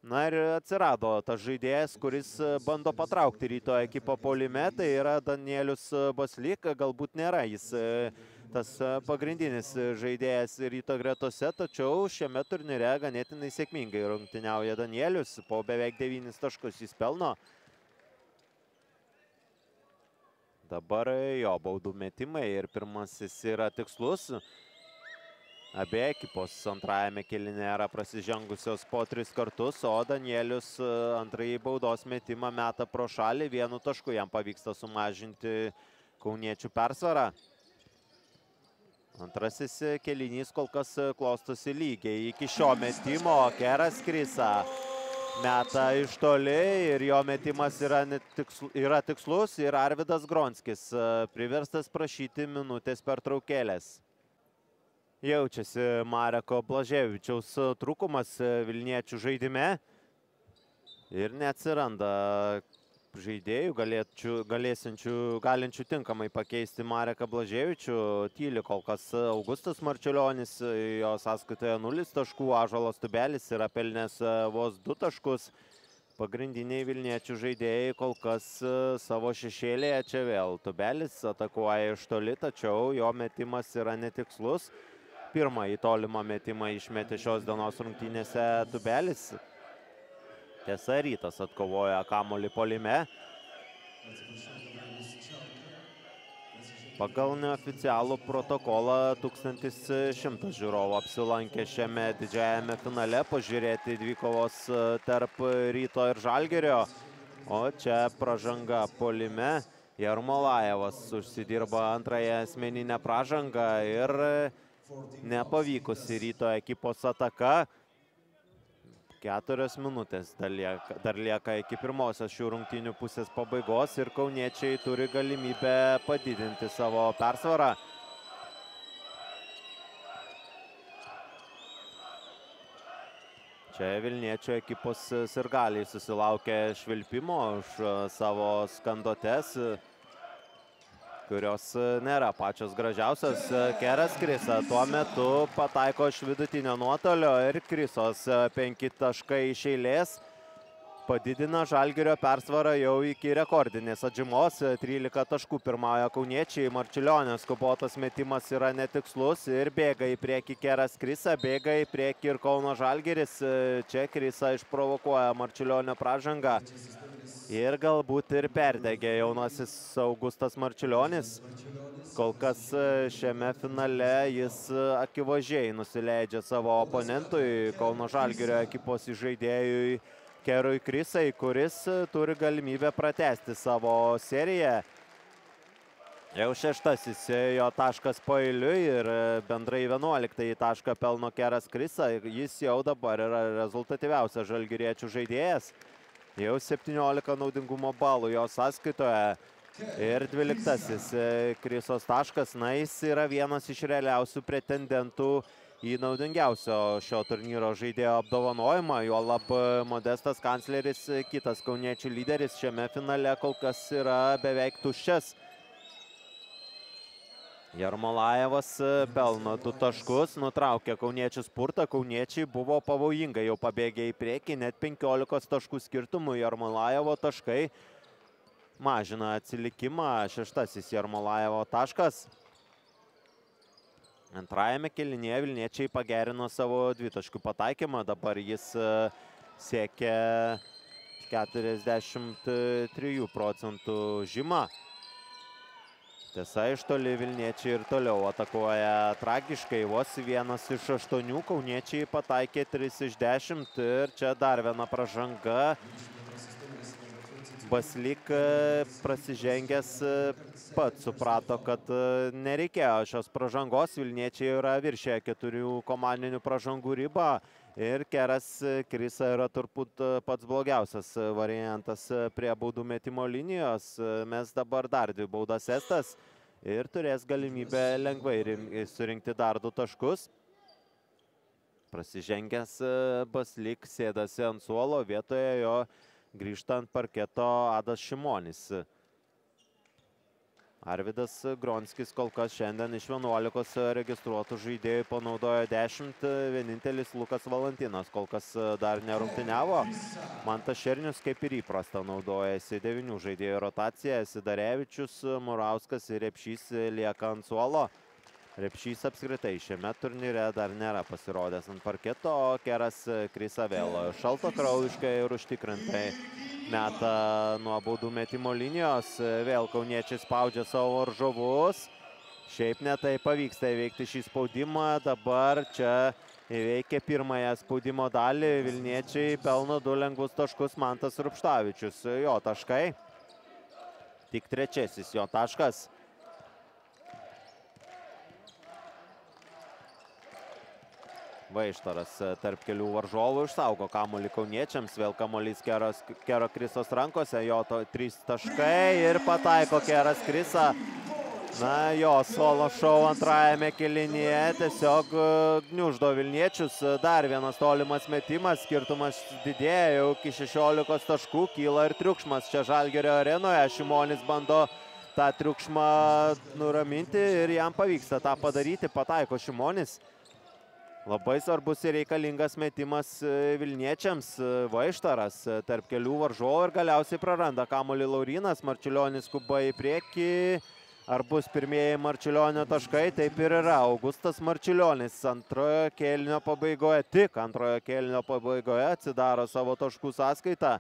Na ir atsirado tas žaidėjas, kuris e, bando patraukti ryto ekipą polime, tai yra Danielius Baslik, galbūt nėra jis žaidėjas tas e, pagrindinis žaidėjas ryto gretose, tačiau šiame turnyre ganėtinai sėkmingai rungtyniauja Danielius, po beveik 9 taškus jis pelno. Dabar jo baudų metimai ir pirmasis yra tikslus. Abie ekipos antrajame kelinė yra prasižengusios po tris kartus, o Danielius e, antrąjį baudos metimą meta pro šalį. Vienu tašku jam pavyksta sumažinti kauniečių persvarą. Antrasis kelinys kol kas klostosi lygiai iki šio metimo. Geras Krisa meta iš toli ir jo metimas yra, tikslu, yra tikslus ir Arvidas Gronskis e, priverstas prašyti minutės per traukėlės. Jaučiasi Mareko Blaževičiaus trūkumas Vilniečių žaidime ir neatsiranda žaidėjų galėčių, galėsinčių, galinčių tinkamai pakeisti Mareką Blaževičių. Tyli kol kas Augustas Marčiulionis, jo sąskaitoje 0 taškų, Ažalas Tubelis yra pelnęs e, vos 2 taškus. Pagrindiniai Vilniečių žaidėjai kol kas e, savo šešėlėje čia vėl. Tubelis atakuoja iš toli, tačiau jo metimas yra netikslus. Pirmąjį tolimą metimą išmetė šios dienos rungtynėse Tubelis. Tubelis. Tiesa, rytas atkovoja kamolį polime. Pagal neoficialų protokolą 1100 žiūrovų apsilankė šiame didžiajame finale pažiūrėti dvikovos e, tarp ryto ir žalgerio. O čia pražanga polime. Jarmolajevas užsidirba antrąją asmeninę pražangą ir e, nepavykusi ryto ekipos ataka keturios minutės dar lieka, dar lieka iki pirmosios šių rungtynių pusės pabaigos ir kauniečiai turi galimybę padidinti savo persvarą. Čia Vilniečio ekipos sirgaliai susilaukė švilpimo už savo skandotes. Vilniečio ekipos sirgaliai susilaukė švilpimo už savo skandotes kurios e, nėra pačios gražiausios. E, Keras Krisa tuo metu pataiko iš vidutinio nuotolio ir Krisos e, penki taškai iš eilės padidina Žalgirio persvarą jau iki rekordinės atžymos. 13 taškų pirmauja kauniečiai, Marčiulionės kubotas metimas yra netikslus ir bėga į priekį Keras Krisa, bėga į priekį ir Kauno Žalgiris. Čia Krisa išprovokuoja Marčiulionio pražangą ir galbūt ir perdegė jaunasis Augustas Marčiulionis. Kol kas e, šiame finale jis akivaizdžiai nusileidžia savo oponentui, Kauno Žalgirio ekipos įžaidėjui Kerui Krisai, kuris e, turi galimybę pratesti savo seriją. Jau šeštasis e, jo taškas pailiui ir e, bendrai 11 tašką pelno Keras Krisa. Jis jau dabar yra rezultatyviausias žalgyriečių žaidėjas. Jau 17 naudingumo balų jo sąskaitoje. Ir 12 Krisos taškas. Na, jis yra vienas iš realiausių pretendentų žaidėjų į naudingiausio šio turnyro žaidėjo apdovanojimą. Jo lab e, Modestas kancleris, e, kitas kauniečių lyderis šiame finale kol kas yra beveik tuščias. Jarmolajevas e, pelno du taškus, nutraukė kauniečių spurtą, kauniečiai buvo pavojingai jau pabėgę į priekį, net 15 taškų skirtumų Jarmolajevo taškai mažina atsilikimą, šeštasis Jarmolajevo taškas. Antrajame kelinėje Vilniečiai pagerino savo dvitaškių pataikymą, dabar jis e, siekia 43 procentų žymą. Tiesa, iš toli Vilniečiai ir toliau atakuoja tragiškai, vos vienas iš aštuonių, Kauniečiai pataikė 3 iš 10 ir čia dar viena pražanga Baslik e, prasižengęs e, pats suprato, kad e, nereikėjo šios pražangos. Vilniečiai yra viršėję keturių komandinių pražangų ribą. Ir Keras Krisa yra turbūt pats blogiausias variantas prie baudų metimo linijos. Mes dabar dar dvi baudas Estas ir turės galimybę lengvai surinkti dar du taškus. Prasižengęs Baslik sėdasi ant suolo vietoje jo įsitikti grįžta ant parketo Adas Šimonis. Arvidas Gronskis kol kas šiandien iš 11 registruotų žaidėjų panaudojo 10, vienintelis Lukas Valentinas kol kas dar nerungtyniavo. Mantas Šernius kaip ir įprasta naudojasi 9 žaidėjų rotaciją, Sidarevičius, Murauskas ir Repšys lieka ant suolo. Repšys apskritai šiame turnyre dar nėra pasirodęs ant parketo, o Keras e, Krisa vėl šalto kraujiškai ir užtikrintai meta nuo baudų metimo linijos. E, vėl kauniečiai spaudžia savo varžovus. Šiaip netai pavyksta įveikti šį spaudimą. Dabar čia įveikia pirmąją spaudimo dalį. Vilniečiai pelno du lengvus taškus Mantas Rupštavičius. Jo taškai. Tik trečiasis jo taškas. Vaištaras e, tarp kelių varžovų išsaugo kamuolį kauniečiams, vėl kamuolys Keros, Kero Krisos rankose, jo to, trys taškai ir pataiko Keras Krisa. Na jo, solo šou antrajame kilinėje tiesiog e, gniuždo Vilniečius. E, dar vienas tolimas metimas, skirtumas didėja jau iki 16 taškų, kyla ir triukšmas čia Žalgerio arenoje. Šimonis bando tą triukšmą nuraminti ir jam pavyksta tą padaryti, pataiko Šimonis. Šimonis. Labai svarbus ir reikalingas metimas e, Vilniečiams e, Vaištaras e, tarp kelių varžovų ir galiausiai praranda kamolį Laurinas, Marčiulionis kuba į priekį. Ar bus pirmieji Marčiulionio taškai? Taip ir yra. Augustas Marčiulionis antrojo kėlinio pabaigoje, tik antrojo kėlinio pabaigoje atsidaro savo taškų sąskaitą.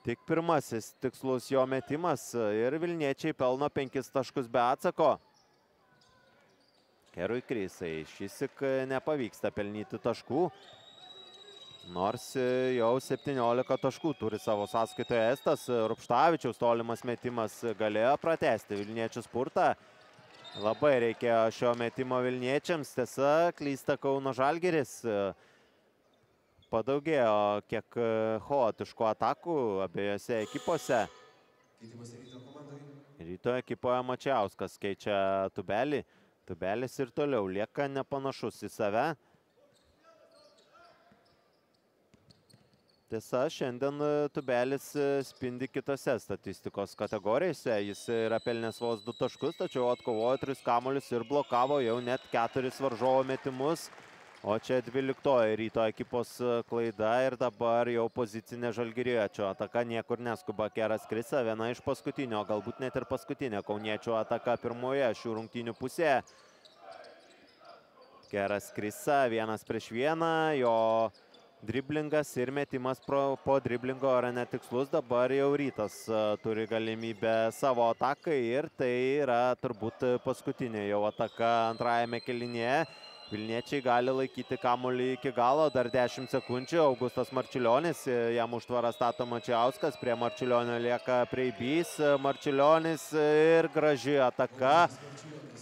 Tik pirmasis tikslus jo metimas ir Vilniečiai pelno penkis taškus be atsako. Kerui Krisai. Šisik e, nepavyksta pelnyti taškų. Nors e, jau 17 taškų turi savo sąskaitoje Estas. E, Rupštavičiaus tolimas metimas galėjo pratesti Vilniečių spurtą. Labai reikėjo šio metimo Vilniečiams. Tiesa, klysta Kauno Žalgeris. Padaugėjo kiek chaotiškų atakų abiejose ekipose. Ryto ekipoje Mačiauskas keičia tubelį. Tubelis ir toliau lieka nepanašus į save. Tiesa, šiandien e, Tubelis e, spindi kitose statistikos kategorijose. Jis yra pelnęs vos du taškus, tačiau atkovojo tris kamolius ir blokavo jau net keturis varžovo metimus. O čia 12 ryto ekipos e, klaida ir dabar jau pozicinė žalgiriečio ataka niekur neskuba Keras Krisa, viena iš paskutinio, galbūt net ir paskutinė Kauniečio ataka pirmoje šių rungtynių pusėje. Keras Krisa vienas prieš vieną, jo driblingas ir metimas pro, po driblingo yra netikslus, dabar jau rytas e, turi galimybę savo atakai ir tai yra turbūt paskutinė jau ataka antrajame kelinėje. Vilniečiai gali laikyti kamuolį iki galo, dar 10 sekundžių, Augustas Marčiulionis, e, jam užtvarą stato Mačiauskas, prie Marčiulionio lieka prieibys, e, Marčiulionis e, ir graži ataka.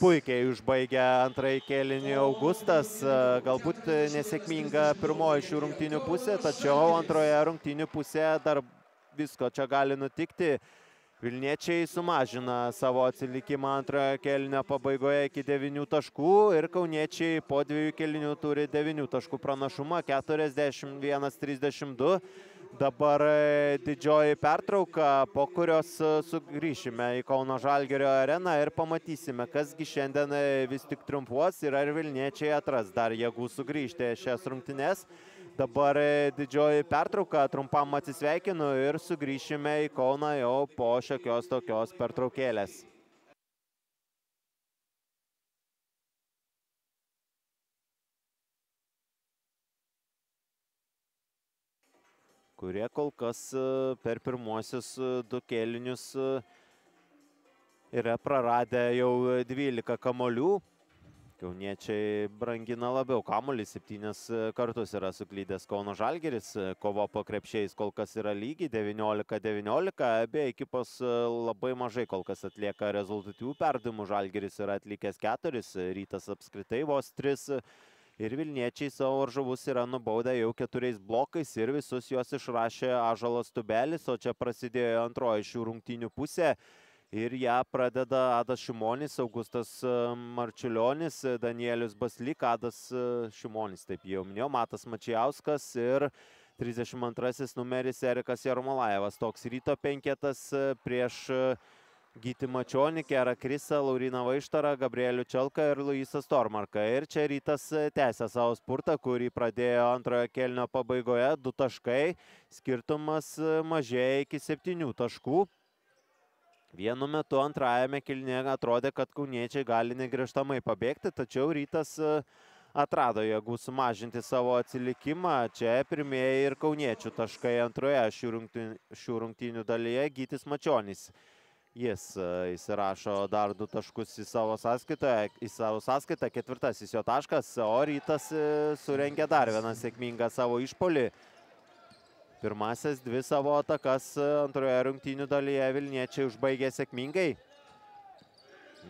Puikiai užbaigia antrąjį kėlinį Augustas, galbūt nesėkminga pirmoji šių rungtynių pusė, tačiau antroje rungtynių pusėje dar visko čia gali nutikti vilniečiai sumažina savo atsilikimą antrojo kėlinio pabaigoje iki devynių taškų ir kauniečiai po dviejų kėlinių turi devynių taškų pranašumą 41-32. Dabar e, didžioji pertrauka, po kurios e, sugrįšime į Kauno Žalgerio areną ir pamatysime, kasgi šiandien e, vis tik triumfuos ir ar Vilniečiai atras dar jėgų sugrįžti šias rungtynes dabar e, didžioji pertrauka trumpam atsisveikinu ir sugrįšime į kauną jau po šiokios tokios pertraukėlės kurie kol kas e, per pirmuosius e, du kėlinius yra praradę jau 12 kamolių. Kauniečiai brangina labiau. Kamulis septynis e, kartus yra suklydęs Kauno Žalgeris. E, Kovo po krepšiais kol kas yra lygi 19-19. Abie ekipos e, labai mažai kol kas atlieka rezultatyvių perdimų. Žalgeris yra atlikęs keturis, rytas apskritai vos tris. Ir Vilniečiai savo varžovus yra nubaudę jau keturiais blokais ir visus juos išrašė Ažalas Tubelis, o čia prasidėjo antroji šių rungtynių pusė ir ją pradeda Adas Šimonis, Augustas e, Marčiulionis, e, Danielius Baslik, Adas e, Šimonis, taip jau minėjau, Matas Mačiauskas ir 32 numeris Erikas Jarmolajevas. Toks ryto penketas prieš Gyti Mačionį, Kerą Krisą, Lauriną Vaištarą, Gabrielių Čelką ir Luisą Stormarką. Ir čia rytas tęsia savo spurtą, kurį pradėjo antrojo kelnio pabaigoje. Du taškai, skirtumas mažėja iki septynių taškų. Vienu metu antrajame kilnėje atrodė, kad kauniečiai gali negrįžtamai pabėgti, tačiau rytas e, atrado jėgų sumažinti savo atsilikimą. Čia pirmieji ir kauniečių taškai antroje šių rungtynių, šių rungtynių dalyje Gytis Mačionis. Jis e, įsirašo dar du taškus į savo sąskaitą, į savo sąskaitą ketvirtasis jo taškas, o rytas e, surengia dar vieną sėkmingą savo išpolį. Pirmasis dvi savo atakas e, antroje rungtynių dalyje Vilniečiai užbaigė sėkmingai.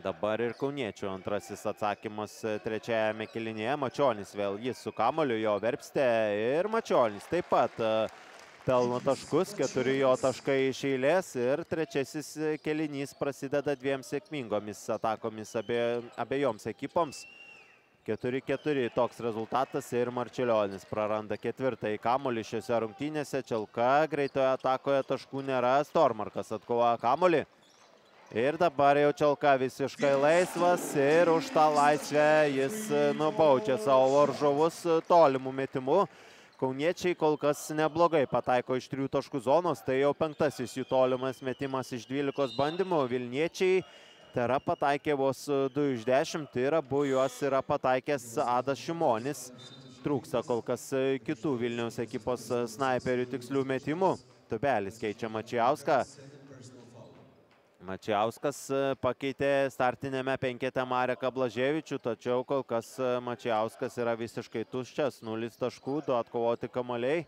Dabar ir Kauniečių antrasis atsakymas e, trečiajame kilinėje. Mačionis vėl jis su kamoliu, jo verpste ir Mačionis taip pat e, pelno taškus, keturi jo taškai iš eilės ir trečiasis kelinys prasideda dviem sėkmingomis atakomis abie, abejoms ekipoms. 4-4 toks rezultatas ir Marčiulionis praranda ketvirtąjį kamolį šiose rungtynėse. Čelka greitoje atakoje taškų nėra, Stormarkas atkovoja kamolį. Ir dabar jau Čelka visiškai laisvas ir už tą laisvę jis nubaudžia savo varžovus tolimų metimų. Kauniečiai kol kas neblogai pataiko iš trijų taškų zonos, tai jau penktasis jų tolimas metimas iš 12 bandymų. Vilniečiai Tera pataikė vos 2 iš 10 ir abu juos yra pataikęs Adas Šimonis. Trūksta kol kas kitų Vilniaus ekipos snaiperių tikslių metimų. Tubelis keičia Mačiauską. Mačiauskas pakeitė startinėme penkete Mareką Blaževičių, tačiau kol kas Mačiauskas yra visiškai tuščias. Nulis taškų, du atkovoti kamaliai.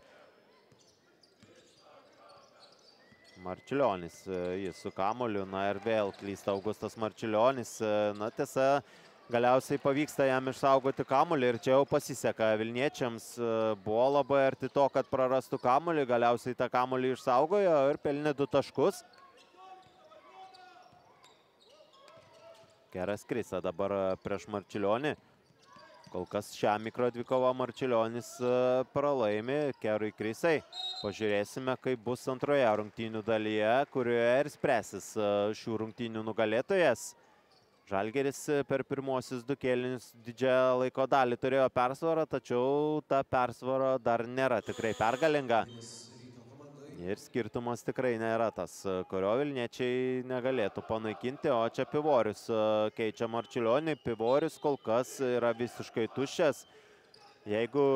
Marčiulionis, e, jis su kamoliu, na ir vėl klysta Augustas Marčiulionis, e, na tiesa, galiausiai pavyksta jam išsaugoti kamolį ir čia jau pasiseka Vilniečiams, e, buvo labai arti to, kad prarastų kamolį, galiausiai tą kamolį išsaugojo ir pelnė du taškus. Geras Krisa dabar prieš Marčiulionį. Kol kas šią mikrodvikovą Marčiulionis e, pralaimi Kerui Krisai. Pažiūrėsime, kaip bus antroje rungtynių dalyje, kurioje ir spręsis e, šių rungtynių nugalėtojas. Žalgeris e, per pirmosius du kėlinius didžiąją laiko dalį turėjo persvarą, tačiau ta persvara dar nėra tikrai pergalinga. Ir skirtumas tikrai nėra tas, e, kurio Vilniečiai negalėtų panaikinti, o čia Pivorius e, keičia Marčiulionį, Pivorius kol kas yra visiškai tušęs. Jeigu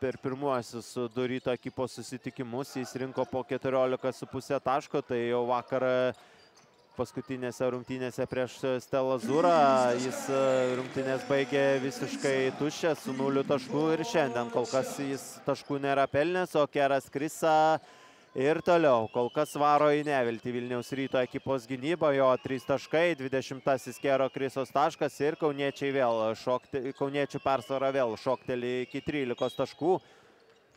per pirmuosius du ryto ekipos susitikimus jis rinko po 14,5 taško, tai jau vakarą e, paskutinėse rungtynėse prieš Stelą Zūrą. Jis rungtynės baigė visiškai tušę su nuliu taškų ir šiandien kol kas jis taškų nėra pelnęs, o Keras Krisa... Krisa ir toliau kol kas varo į neviltį Vilniaus ryto ekipos gynyba, jo 3 taškai, 20 Kero Krisos taškas ir kauniečiai vėl šokti, kauniečių persvara vėl šokteli iki 13 taškų.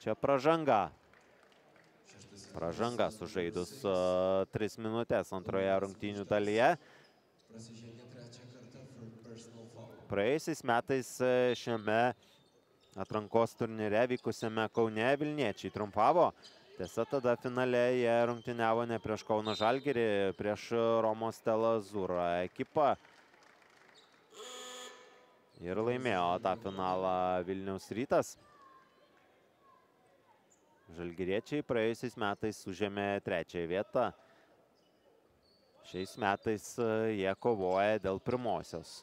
Čia pražanga. Pražanga sužaidus 3 minutės antroje rungtynių dalyje. Praėjusiais metais šiame atrankos turnyre vykusiame Kaune Vilniečiai trumpavo Tiesa, tada finale jie rungtyniavo ne prieš Kauno Žalgirį, prieš Romos Telazūro ekipą. Ir laimėjo tą finalą Vilniaus rytas. Žalgiriečiai praėjusiais metais užėmė trečiąją vietą. Šiais metais e, jie kovoja dėl pirmosios.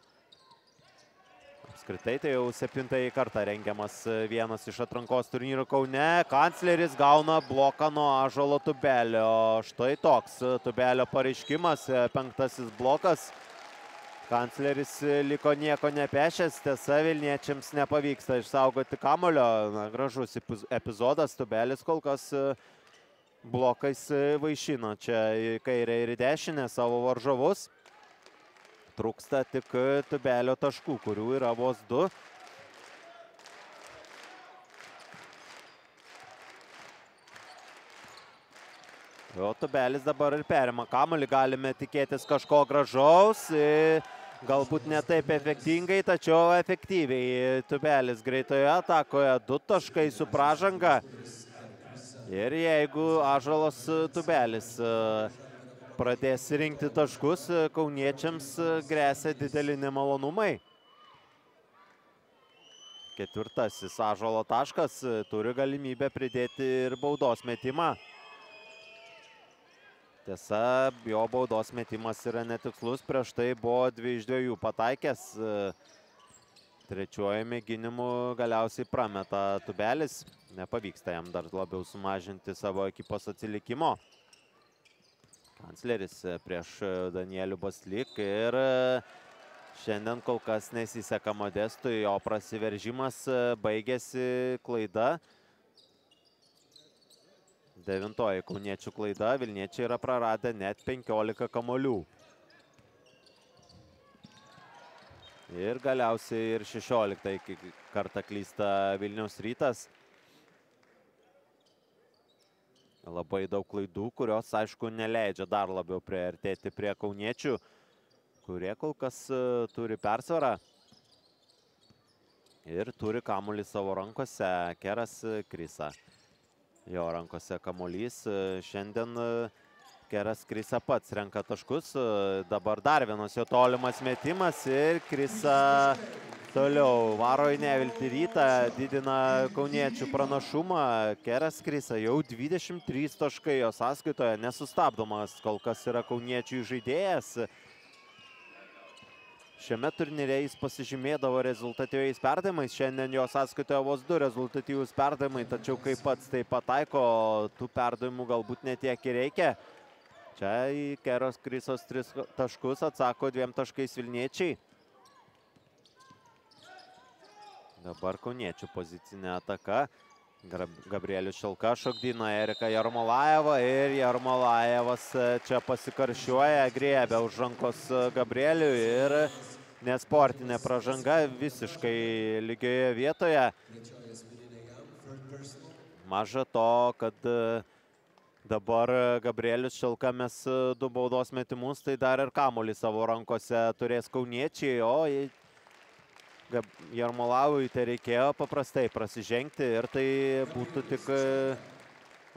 Apskritai tai jau septintąjį kartą rengiamas e, vienas iš atrankos turnyrų Kaune. Kancleris gauna bloką nuo Ažolo Tubelio. Štai toks e, Tubelio pareiškimas, e, penktasis blokas. Kancleris liko nieko nepešęs, tiesa Vilniečiams nepavyksta išsaugoti kamulio. Na, gražus epizodas, Tubelis kol kas blokais vaišino čia į kairę ir į dešinę savo varžovus. Trūksta tik tubelio taškų, kurių yra vos du. Jo, tubelis dabar ir perima kamuolį, galime tikėtis kažko gražaus. Galbūt ne taip efektingai, tačiau efektyviai. Tubelis greitoje atakoje, du taškai su pražanga. Ir jeigu Ažalas Tubelis pradės rinkti taškus, e, kauniečiams e, grėsia dideli nemalonumai. Ketvirtasis ažolo taškas e, turi galimybę pridėti ir baudos metimą. Tiesa, jo baudos metimas yra netikslus, prieš tai buvo dvi iš dviejų pataikęs. Trečiuoju mėginimu galiausiai prameta tubelis, nepavyksta jam dar labiau sumažinti savo ekipos atsilikimo kancleris e, prieš e, Danielių Baslik ir e, šiandien kol kas nesiseka Modestui, o prasiveržimas baigėsi klaida. Devintoji kauniečių klaida, Vilniečiai yra praradę net 15 kamolių. Ir galiausiai ir 16 kartą klysta Vilniaus rytas. Labai daug klaidų, kurios, aišku, neleidžia dar labiau priartėti prie kauniečių, kurie kol kas e, turi persvarą. Ir turi kamulį savo rankose. Keras Krisa. Jo rankose kamulys. E, šiandien e, Keras Krisa pats renka taškus. E, dabar dar vienas jo tolimas metimas ir Krisa toliau varo į nevilti rytą, didina kauniečių pranašumą. Keras Krisa jau 23 taškai jo sąskaitoje, nesustabdomas kol kas yra kauniečių žaidėjas. Šiame turnyre jis pasižymėdavo rezultatyviais perdavimais, šiandien jo sąskaitoje vos du rezultatyvūs perdavimai, tačiau kaip pats tai pataiko, tų perdavimų galbūt netiek ir reikia. Čia į Keros Krysos tris taškus atsako dviem taškais Vilniečiai. Dabar Kauniečių pozicinė ataka. Gabrielius Šilka šokdina Erika Jarmolajevą ir Jarmolajevas e, čia pasikaršiuoja, griebia už rankos e, Gabrielių ir nesportinė pražanga visiškai lygioje vietoje. Maža to, kad... Uh, Dabar e, Gabrielius Šilka mes e, du baudos metimus, tai dar ir kamuolį savo rankose turės kauniečiai, o Jarmolavui tai reikėjo paprastai prasižengti ir tai būtų tik e,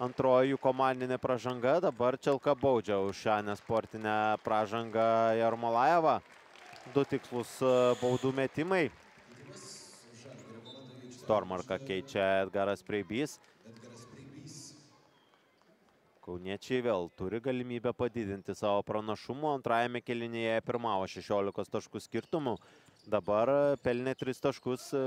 antroji jų komandinė pražanga. Dabar Šilka baudžia už šią nesportinę pražangą Jarmolavą. Du tikslus baudų metimai. Stormarką keičia Edgaras Preibys. Edgaras Preibys. Kauniečiai vėl turi galimybę padidinti savo pranašumą. Antrajame kelinėje pirmavo 16 taškų skirtumų. Dabar pelnė 3 taškus e,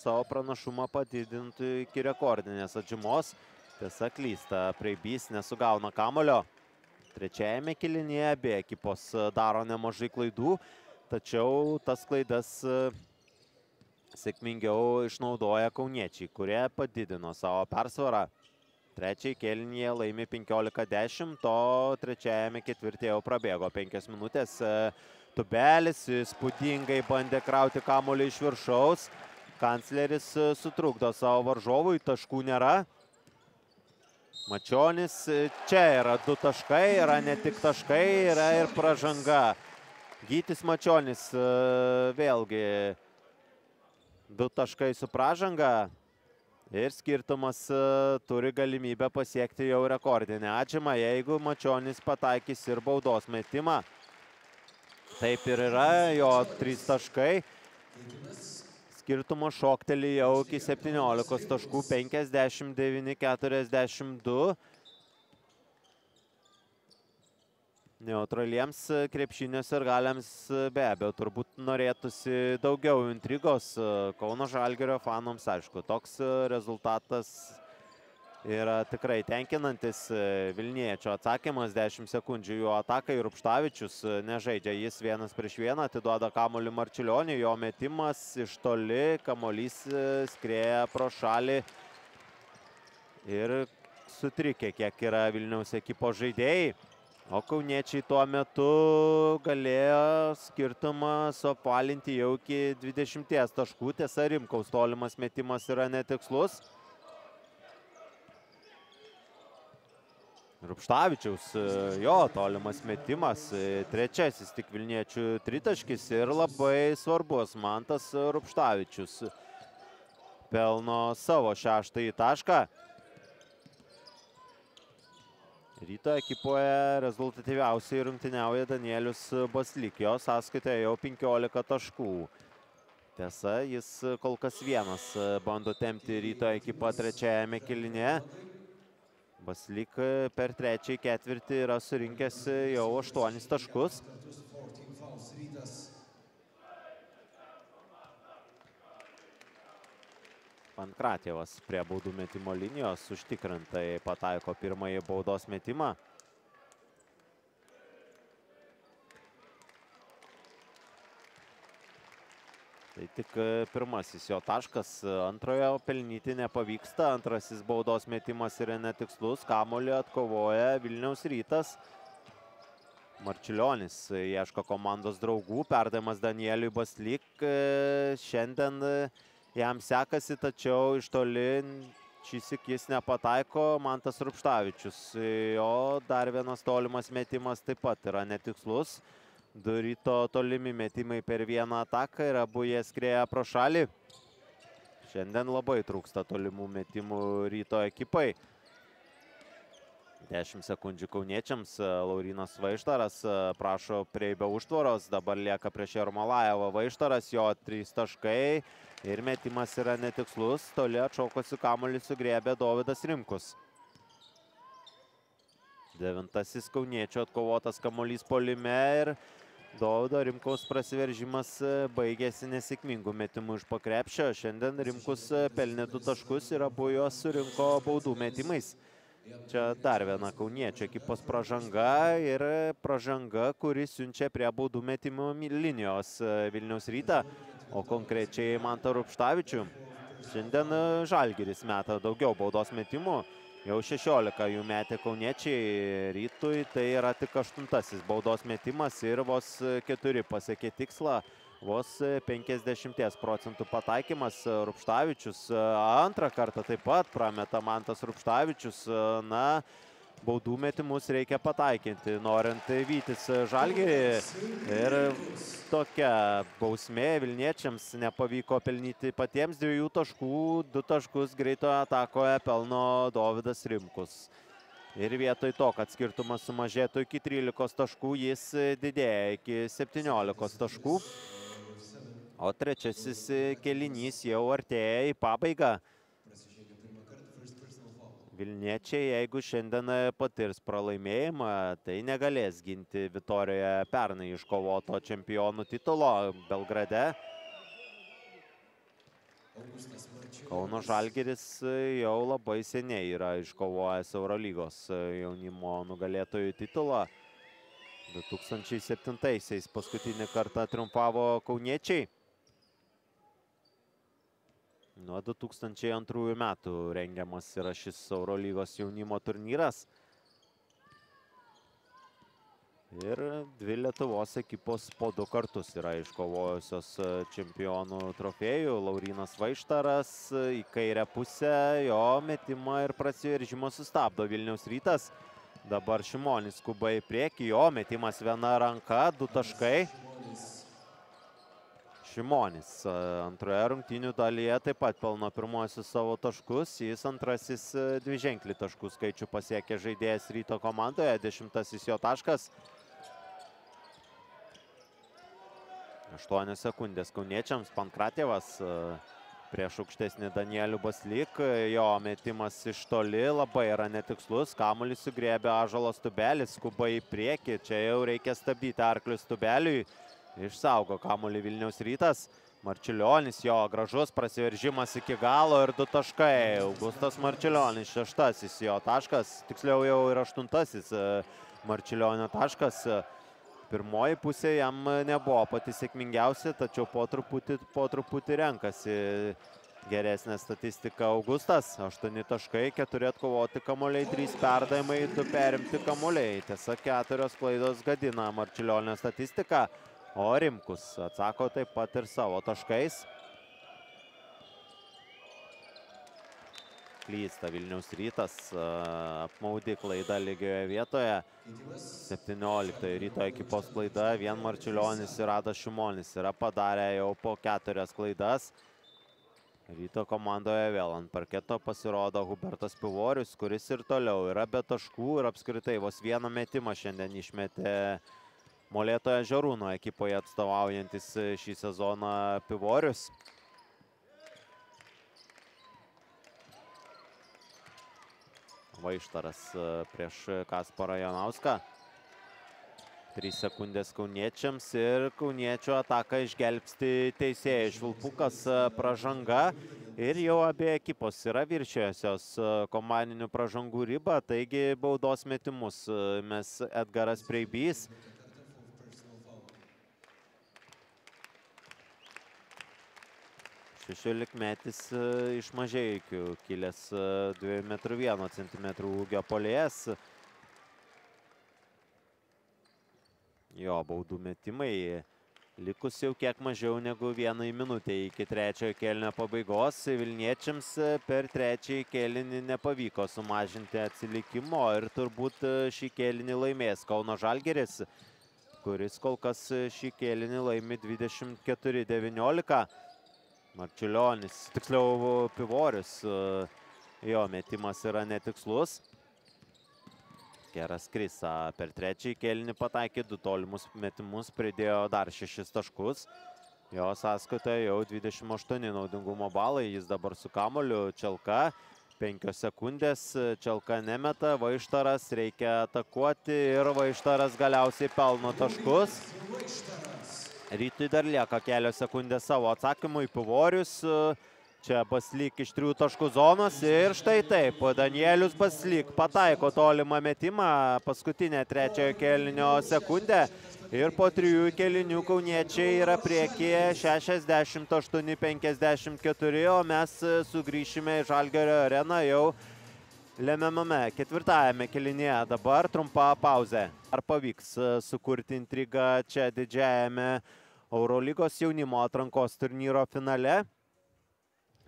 savo pranašumą padidinti iki rekordinės atžymos. Tiesa klysta, Preibys nesugauna kamulio. Trečiajame kelinėje abie ekipos e, daro nemažai klaidų, tačiau tas klaidas e, sėkmingiau išnaudoja kauniečiai, kurie padidino savo persvarą. Trečiai kelnyje laimi 15-10, to trečiajame ketvirtėje jau prabėgo 5 minutės. E, Tubelis spūdingai bandė krauti kamulį iš viršaus. Kancleris e, sutrukdo savo varžovui, taškų nėra. Mačionis, e, čia yra du taškai, yra ne tik taškai, yra ir pražanga. Gytis Mačionis vėlgi du taškai su pražanga ir skirtumas e, turi galimybę pasiekti jau rekordinę atžymą, jeigu Mačionis pataikys ir baudos metimą. Taip ir yra, jo trys taškai. Skirtumo šokteli jau iki 17 taškų, 59-42. Neutraliems e, krepšinio sergaliams e, be abejo turbūt norėtųsi daugiau intrigos. E, Kauno Žalgerio fanams, aišku, toks rezultatas yra tikrai tenkinantis Vilniečio atsakymas. 10 sekundžių jo atakai Rupštavičius nežaidžia. Jis vienas prieš vieną atiduoda kamolį Marčiulioniui. Jo metimas iš toli, kamolys skrėja pro šalį. Ir sutrikė, kiek yra Vilniaus ekipo žaidėjai. O kauniečiai tuo metu galėjo skirtumą suapalinti jau iki 20 taškų. Tiesa, Rimkaus tolimas metimas yra netikslus. Rupštavičiaus, jo, tolimas metimas, trečiasis tik Vilniečių tritaškis ir labai svarbus Mantas Rupštavičius pelno savo šeštąjį tašką. Ryto ekipoje rezultatyviausiai rungtyniauja Danielius Baslik. Jo sąskaitoje jau 15 taškų. Tiesa, jis kol kas vienas bando temti ryto ekipą trečiajame kilinėje. Baslik per trečiąjį ketvirtį yra surinkęs jau 8 taškus. Pankratėvas prie baudų metimo linijos užtikrintai pataiko pirmąjį baudos metimą. Tai tik e, pirmasis jo taškas, antrojo pelnyti nepavyksta, antrasis baudos metimas yra netikslus, kamolį atkovoja Vilniaus rytas. Marčiulionis e, ieško komandos draugų, perdavimas Danieliui Baslik, e, šiandien jam sekasi, tačiau iš toli šįsik jis nepataiko, Mantas Rupštavičius. Jo e, dar vienas tolimas metimas taip pat yra netikslus. Du ryto tolimi metimai per vieną ataką ir abu jie skrėja pro šalį. Šiandien labai trūksta tolimų metimų ryto ekipai. 10 sekundžių kauniečiams. E, Laurinas Vaištaras e, prašo prieibę užtvaros. Dabar lieka prieš Jermalajevą Vaištaras. Jo 3 taškai. Ir metimas yra netikslus, toli atšaukosi kamuolį sugrėbė Dovidas Rimkus. Devintasis Kauniečio atkovotas kamuolys polime ir Dovido Rimkaus prasiveržimas e, baigėsi nesėkmingų metimų iš pakrepšio. Šiandien Rimkus e, pelnė du taškus ir abu juos surinko baudų metimais. Čia dar viena Kauniečio ekipos pražanga ir pražanga, kuri siunčia prie baudų metimo linijos e, Vilniaus rytą o konkrečiai Mantą Rupštavičių. Šiandien e, Žalgiris meta daugiau baudos metimų, jau 16 jų metė kauniečiai rytui, tai yra tik aštuntasis baudos metimas ir vos e, keturi pasiekė tikslą, vos 50 e, procentų pataikymas Rupštavičius. Antrą kartą taip pat prameta Mantas Rupštavičius, na, baudų metimus reikia pataikinti, norint vytis žalgirį. Ir tokia bausmė Vilniečiams nepavyko pelnyti patiems dviejų taškų, du taškus greitoje atakoje pelno Dovidas Rimkus. Ir vietoj to, kad skirtumas sumažėtų iki 13 taškų, jis didėja iki 17 taškų. O trečiasis kelinys jau artėja į pabaigą. Vilniečiai, jeigu šiandien e, patirs pralaimėjimą, tai negalės ginti Vitorijoje pernai iškovoto čempionų titulo Belgrade. Kauno Žalgiris e, jau labai seniai yra iškovojęs Eurolygos e, jaunimo nugalėtojų titulą. 2007-aisiais paskutinį kartą triumfavo kauniečiai. Nuo 2002 metų rengiamas yra šis Eurolygos jaunimo turnyras. Ir dvi Lietuvos ekipos po du kartus yra iškovojusios e, čempionų trofėjų. Laurinas Vaištaras e, į kairę pusę, jo metimą ir prasiveržimo sustabdo Vilniaus rytas. Dabar Šimonis skuba į priekį, jo metimas viena ranka, du taškai. Šimonis e, antroje rungtynių dalyje taip pat pelno pirmuosius savo taškus. Jis antrasis e, dviženklį taškų skaičių pasiekė žaidėjas ryto komandoje. Dešimtasis jo taškas. 8 sekundės kauniečiams. Pankratievas e, prieš aukštesnį Danielių Baslyk. Jo metimas iš toli labai yra netikslus. Kamulis sugrėbė Ažalo Stubelis. Skuba į priekį. Čia jau reikia stabdyti arklius Stubeliui. Stubeliui. Išsaugo kamuolį Vilniaus rytas. Marčiulionis, jo gražus prasiveržimas iki galo ir du taškai. Augustas Marčiulionis, šeštasis jo taškas, tiksliau jau ir aštuntasis e, Marčiulionio taškas. Pirmoji pusė jam nebuvo pati sėkmingiausia, tačiau po truputį, po truputį renkasi geresnė statistika Augustas. 8 taškai, 4 atkovoti kamuoliai, 3 perdavimai, 2 perimti kamuoliai. Tiesa, 4 klaidos gadina Marčiulionio statistiką. O Rimkus atsako taip pat ir savo taškais. Klysta Vilniaus rytas, apmaudi klaida lygioje vietoje. 17 ryto ekipos klaida, vien Marčiulionis ir Adas Šimonis yra padarę jau po keturias klaidas. Ryto komandoje vėl ant parketo pasirodo Hubertas Pivorius, kuris ir toliau yra be taškų ir apskritai vos vieną metimą šiandien išmetė Hubertas Molėtoje Žarūno ekipoje atstovaujantis e, šį sezoną Pivorius. Vaištaras e, prieš Kasparą Janauską. 3 sekundės kauniečiams ir kauniečių ataką išgelbsti teisėjai. Švilpukas e, pražanga ir jau abie ekipos yra viršėjusios komandinių pražangų ribą, taigi baudos metimus mes Edgaras Preibys. 16-metis e, iš mažėjikių kilęs 2,1 e, cm ūgio polėjas. Jo baudų metimai likus jau kiek mažiau negu vienai minutė iki trečiojo kelnio pabaigos. Vilniečiams e, per trečiąjį kelinį nepavyko sumažinti atsilikimo ir turbūt šį kelinį laimės Kauno Žalgeris, kuris kol kas šį kelinį laimi 24-19. Marčiulionis, tiksliau Pivorius, e, jo metimas yra netikslus. Geras Krisa per trečiąjį kelinį pataikė, du tolimus metimus pridėjo dar šešis taškus. Jo sąskaitoje jau 28 naudingumo balai, jis dabar su kamoliu, Čelka, 5 sekundės, Čelka nemeta, Vaištaras reikia atakuoti ir Vaištaras galiausiai pelno taškus. Vaištaras. Rytui dar lieka kelios sekundės savo atsakymui. Pivorius čia Baslyk iš trijų taškų zonos ir štai taip. Danielius Baslyk pataiko tolimą metimą paskutinę trečiojo kelnio sekundę. Ir po trijų kelinių kauniečiai yra priekyje 68-54, o mes sugrįšime į Žalgerio areną jau lemiamame ketvirtajame kelinėje. Dabar trumpa pauzė. Ar pavyks sukurti intrigą čia didžiajame kelinių? Eurolygos jaunimo atrankos turnyro finale.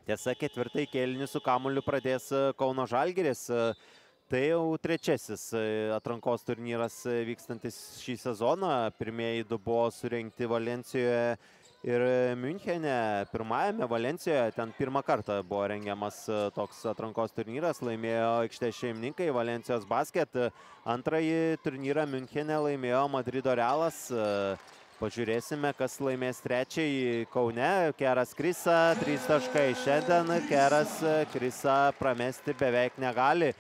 Tiesa, ketvirtai kėlinį su kamuliu pradės e, Kauno Žalgiris. E, tai jau trečiasis e, atrankos turnyras vykstantis šį sezoną. Pirmieji du buvo surenkti Valencijoje ir Münchenė. Pirmajame Valencijoje ten pirmą kartą buvo rengiamas toks atrankos turnyras. Laimėjo aikštės šeimininkai Valencijos basket. Antrąjį turnyrą Münchenė laimėjo Madrido Realas. Pažiūrėsime, kas laimės trečiąjį Kaune. Keras Krisa, trys taškai. Šiandien Keras e, Krisa pramesti beveik negali.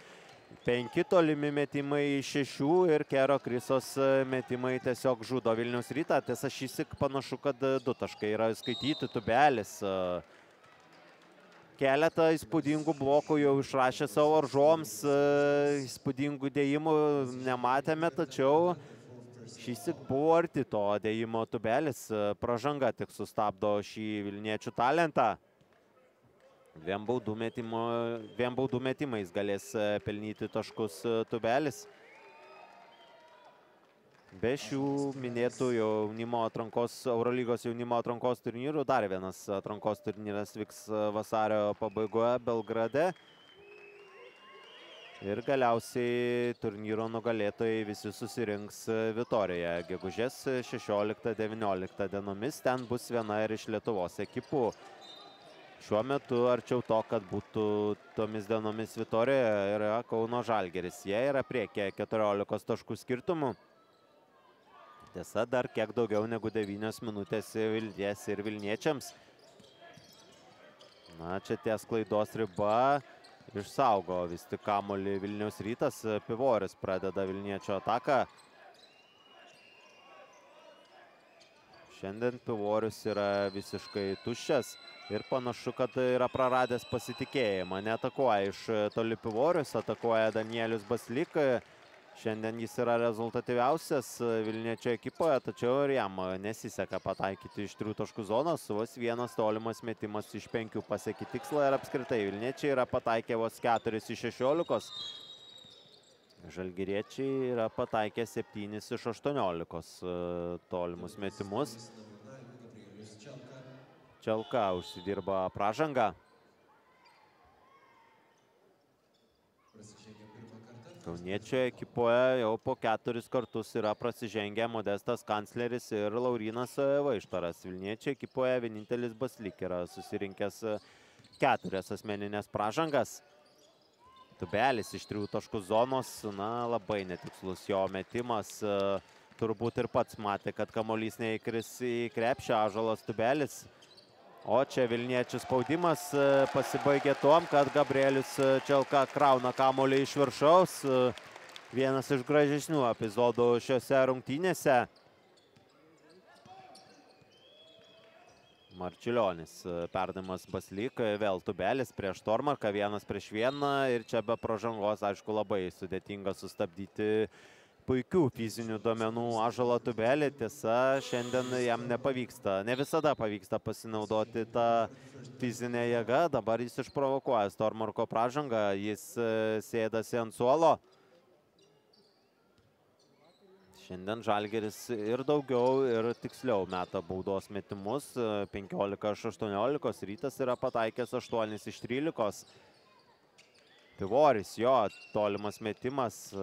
Penki tolimi metimai iš šešių ir Kero Krisos e, metimai tiesiog žudo Vilniaus rytą. Tiesa, šis panašu, kad e, du taškai yra skaityti tubelis. Keletą įspūdingų blokų jau išrašė savo varžoms, įspūdingų dėjimų nematėme, tačiau... Šįsik buvo arti to dėjimo tubelis, e, pražanga tik sustabdo šį Vilniečių talentą. Dviem baudų, metimo, dviem baudų metimais galės e, pelnyti taškus e, tubelis. Be šių minėtų jaunimo atrankos, Eurolygos jaunimo atrankos turnyrų, dar vienas atrankos turnyras vyks vasario pabaigoje Belgrade. Ir galiausiai turnyro nugalėtojai visi susirinks e, Vitorijoje. Gegužės 16-19 e, dienomis ten bus viena ir iš Lietuvos ekipų. Šiuo metu arčiau to, kad būtų tomis dienomis Vitorijoje, yra Kauno Žalgeris. Jie yra priekė 14 taškų skirtumų. Tiesa, dar kiek daugiau negu 9 minutės Vilties ir Vilniečiams. Na, čia ties klaidos riba. Vilniečiams išsaugo vis tik kamolį Vilniaus rytas. Pivoris pradeda Vilniečio ataką. Šiandien Pivorius yra visiškai tuščias ir panašu, kad yra praradęs pasitikėjimą. Netakuoja iš toli Pivorius, atakuoja Danielius Baslik. Šiandien jis yra rezultatyviausias e, Vilniečio ekipoje, tačiau ir jam e, nesiseka pataikyti iš trijų taškų zonos. Vos vienas tolimas metimas iš penkių pasiekė tikslą ir apskritai Vilniečiai yra pataikę vos keturis iš šešiolikos. Žalgiriečiai yra pataikę septynis iš aštuoniolikos e, tolimus metimus. Čelka užsidirba pražangą. Kauniečių ekipoje jau po keturis kartus yra prasižengę Modestas Kancleris ir Laurinas e, Vaištaras. Vilniečių ekipoje vienintelis Baslik yra susirinkęs e, keturias asmeninės pražangas. Tubelis iš trijų taškų zonos, na, labai netikslus jo metimas. E, turbūt ir pats matė, kad kamolys neįkris į krepšį, Ažalas Tubelis. O čia Vilniečių spaudimas e, pasibaigė tom, kad Gabrielius e, Čelka krauna kamolį iš viršaus. E, vienas iš gražesnių epizodų šiuose rungtynėse. Marčiulionis perdamas Baslyk, vėl Tubelis prieš Tormarką, vienas prieš vieną ir čia be pražangos, aišku, labai sudėtinga sustabdyti Vilniečių puikių fizinių duomenų. Ažala Tubelė tiesa, šiandien jam nepavyksta, ne visada pavyksta pasinaudoti tą fizinę jėgą. Dabar jis išprovokuoja Stormarko pražangą, jis e, sėdasi ant suolo. Šiandien Žalgeris ir daugiau, ir tiksliau meta baudos metimus. 15 iš 18, rytas yra pataikęs 8 iš 13. Pivoris, jo, tolimas metimas, e,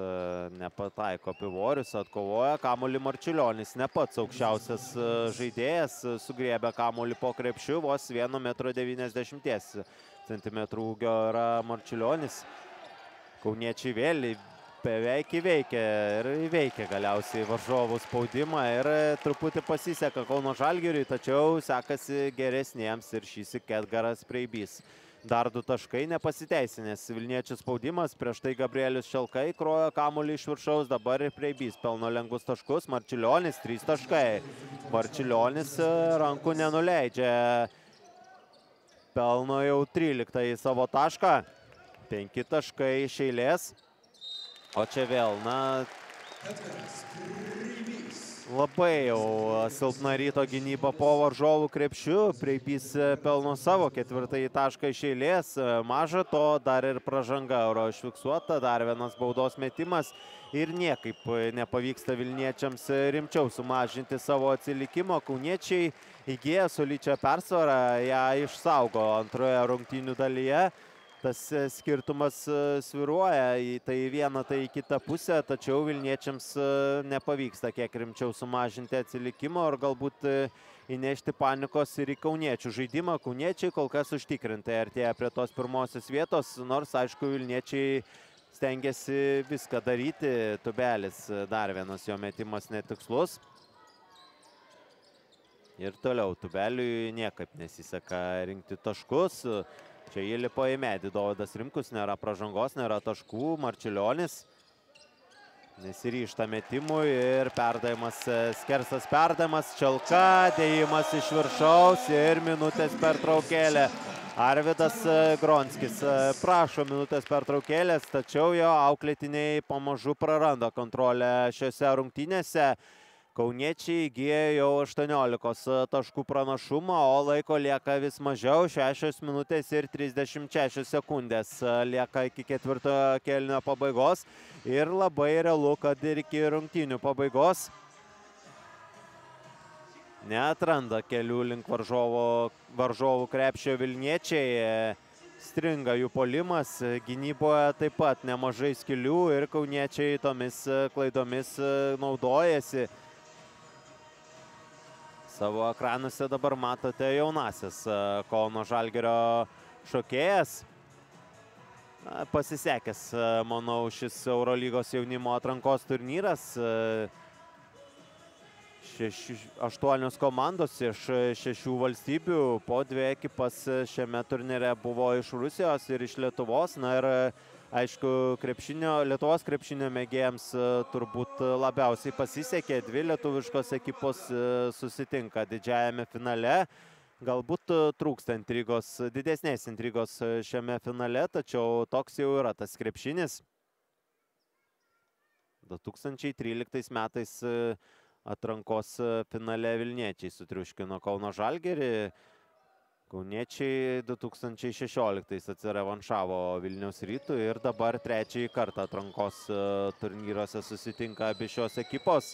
nepataiko Pivorius, atkovoja Kamulį Marčiulionis, ne pats aukščiausias e, žaidėjas, e, sugriebė Kamulį po krepšiu, vos 1,90 cm ūgio yra Marčiulionis. Kauniečiai vėl beveik įveikė ir įveikė galiausiai varžovų spaudimą ir truputį pasiseka Kauno Žalgiriui, tačiau sekasi geresniems ir šįsik Edgaras Preibys. Dar du taškai nepasiteisinės. Vilniečių spaudimas, prieš tai Gabrielius Šelkai krojo kamuolį iš viršaus, dabar ir Preibys pelno lengvus taškus, Marčiulionis trys taškai. Marčiulionis e, rankų nenuleidžia. Pelno jau 13 į savo tašką. 5 taškai iš eilės. O čia vėl, na labai jau e, silpna ryto gynyba po varžovų krepšiu. Preipys e, pelno savo ketvirtąjį tašką iš eilės. E, maža to, dar ir pražanga euro išfiksuota, dar vienas baudos metimas. Ir niekaip nepavyksta Vilniečiams rimčiau sumažinti savo atsilikimo. Kauniečiai įgyja soličią persvarą, ją išsaugo antroje rungtynių dalyje tas e, skirtumas e, sviruoja į tai vieną, tai į kitą pusę, tačiau Vilniečiams e, nepavyksta kiek rimčiau sumažinti atsilikimo ar galbūt įnešti panikos ir į kauniečių žaidimą. Kauniečiai kol kas užtikrintai artėja prie tos pirmosios vietos, nors aišku Vilniečiai stengiasi viską daryti. Tubelis dar vienas jo metimas netikslus. Ir toliau Tubeliui niekaip nesiseka rinkti taškus. Tubeliui Čia įlipo į medį Dovydas Rimkus, nėra pražangos, nėra taškų, Marčiulionis nesiryšta metimui ir perdavimas, e, skersas perdavimas, Čelka, dėjimas iš viršaus ir minutės pertraukėlė. Arvidas e, Gronskis e, prašo minutės pertraukėlės, tačiau jo auklėtiniai pamažu praranda kontrolę šiuose rungtynėse. Kauniečiai įgyja jau 18 e, taškų pranašumą, o laiko lieka vis mažiau, 6 minutės ir 36 sekundės e, lieka iki ketvirtojo kelnio pabaigos ir labai realu, kad ir iki rungtynių pabaigos neatranda kelių link varžovo, varžovų krepšio Vilniečiai. E, stringa jų polimas, gynyboje taip pat nemažai skilių ir kauniečiai tomis klaidomis naudojasi. Savo ekranuose dabar matote jaunasis e, Kauno Žalgerio šokėjas. Na, pasisekęs, e, manau, šis Eurolygos jaunimo atrankos turnyras. E, šeši, aštuonios komandos iš šešių valstybių, po dvi ekipas šiame turnyre buvo iš Rusijos ir iš Lietuvos. Na ir Aišku, krepšinio, Lietuvos krepšinio mėgėjams e, turbūt labiausiai pasisekė, dvi lietuviškos ekipos e, susitinka didžiajame finale. Galbūt e, trūksta intrigos, didesnės intrigos šiame finale, tačiau toks jau yra tas krepšinis. 2013 metais atrankos finale Vilniečiai sutriuškino Kauno Žalgerį. Kauniečiai 2016 atsirevanšavo Vilniaus rytų ir dabar trečiąjį kartą atrankos e, turnyruose susitinka abi šios ekipos.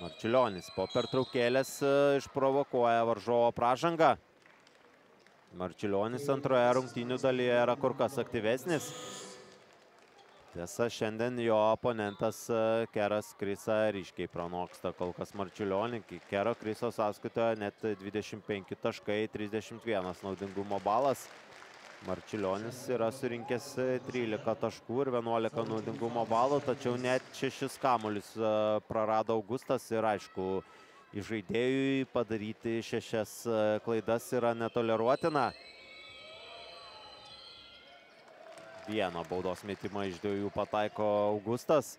Marčiulionis po pertraukėlės e, išprovokuoja varžovo pražangą. Marčiulionis antroje rungtynių dalyje yra kur kas aktyvesnis. Tiesa, šiandien jo oponentas e, Keras Krisa ryškiai pranoksta kol kas Marčiulionį. Kero Kriso sąskaitoje net 25 taškai, 31 naudingumo balas. Marčiulionis yra surinkęs 13 e, taškų ir 11 naudingumo balų, tačiau net 6 kamulius e, prarado Augustas ir aišku, žaidėjui padaryti šešias klaidas yra netoleruotina. vieną baudos metimą iš dviejų pataiko Augustas.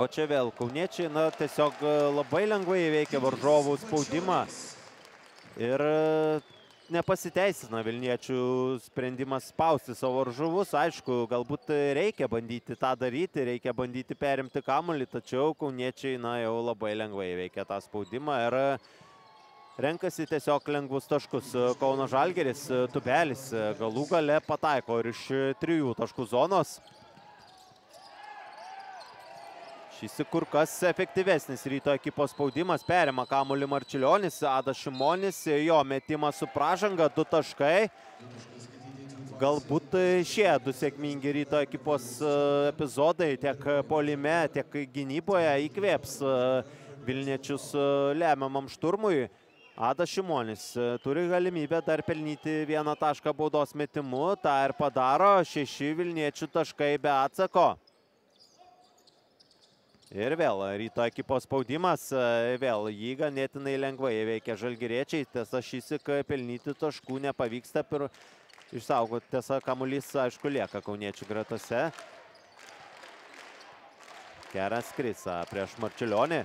O čia vėl kauniečiai, na, tiesiog e, labai lengvai įveikia varžovų spaudimą. Ir e, nepasiteisina Vilniečių sprendimas spausti savo varžovus. Aišku, galbūt reikia bandyti tą daryti, reikia bandyti perimti kamulį, tačiau kauniečiai na, jau labai lengvai veikia tą spaudimą ir renkasi tiesiog lengvus taškus. Kauno Žalgeris, Tubelis galų gale pataiko ir iš trijų taškų zonos. Šis kur kas efektyvesnis ryto ekipos spaudimas, perima Kamulį Marčiulionis, Adas Šimonis, jo metimas su pražanga, du taškai. Galbūt šie du sėkmingi ryto ekipos e, epizodai tiek polime, tiek gynyboje įkvėps e, Vilniečius e, lemiamam šturmui. Adas Šimonis e, turi galimybę dar pelnyti vieną tašką baudos metimu. Ta ir padaro šeši Vilniečių taškai be atsako. Ir vėl ryto ekipos spaudimas, e, vėl jį ganėtinai lengvai veikia žalgiriečiai. Tiesa, šįsik pelnyti taškų nepavyksta ir išsaugoti. Tiesa, kamuolys, aišku, lieka kauniečių gratose. Keras Krisa prieš Marčiulionį.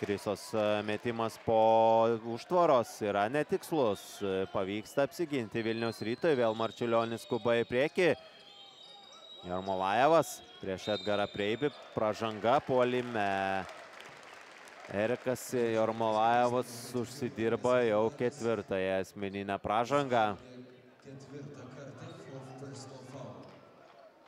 Krisos e, metimas po užtvaros yra netikslus. E, pavyksta apsiginti Vilniaus rytoj. Vėl Marčiulionis kuba į priekį. Jarmolajevas prieš Edgarą Preibį. Pražanga puolime. Erikas Jarmolajevas užsidirba jau ketvirtąją asmeninę pražangą. Ketvirtą.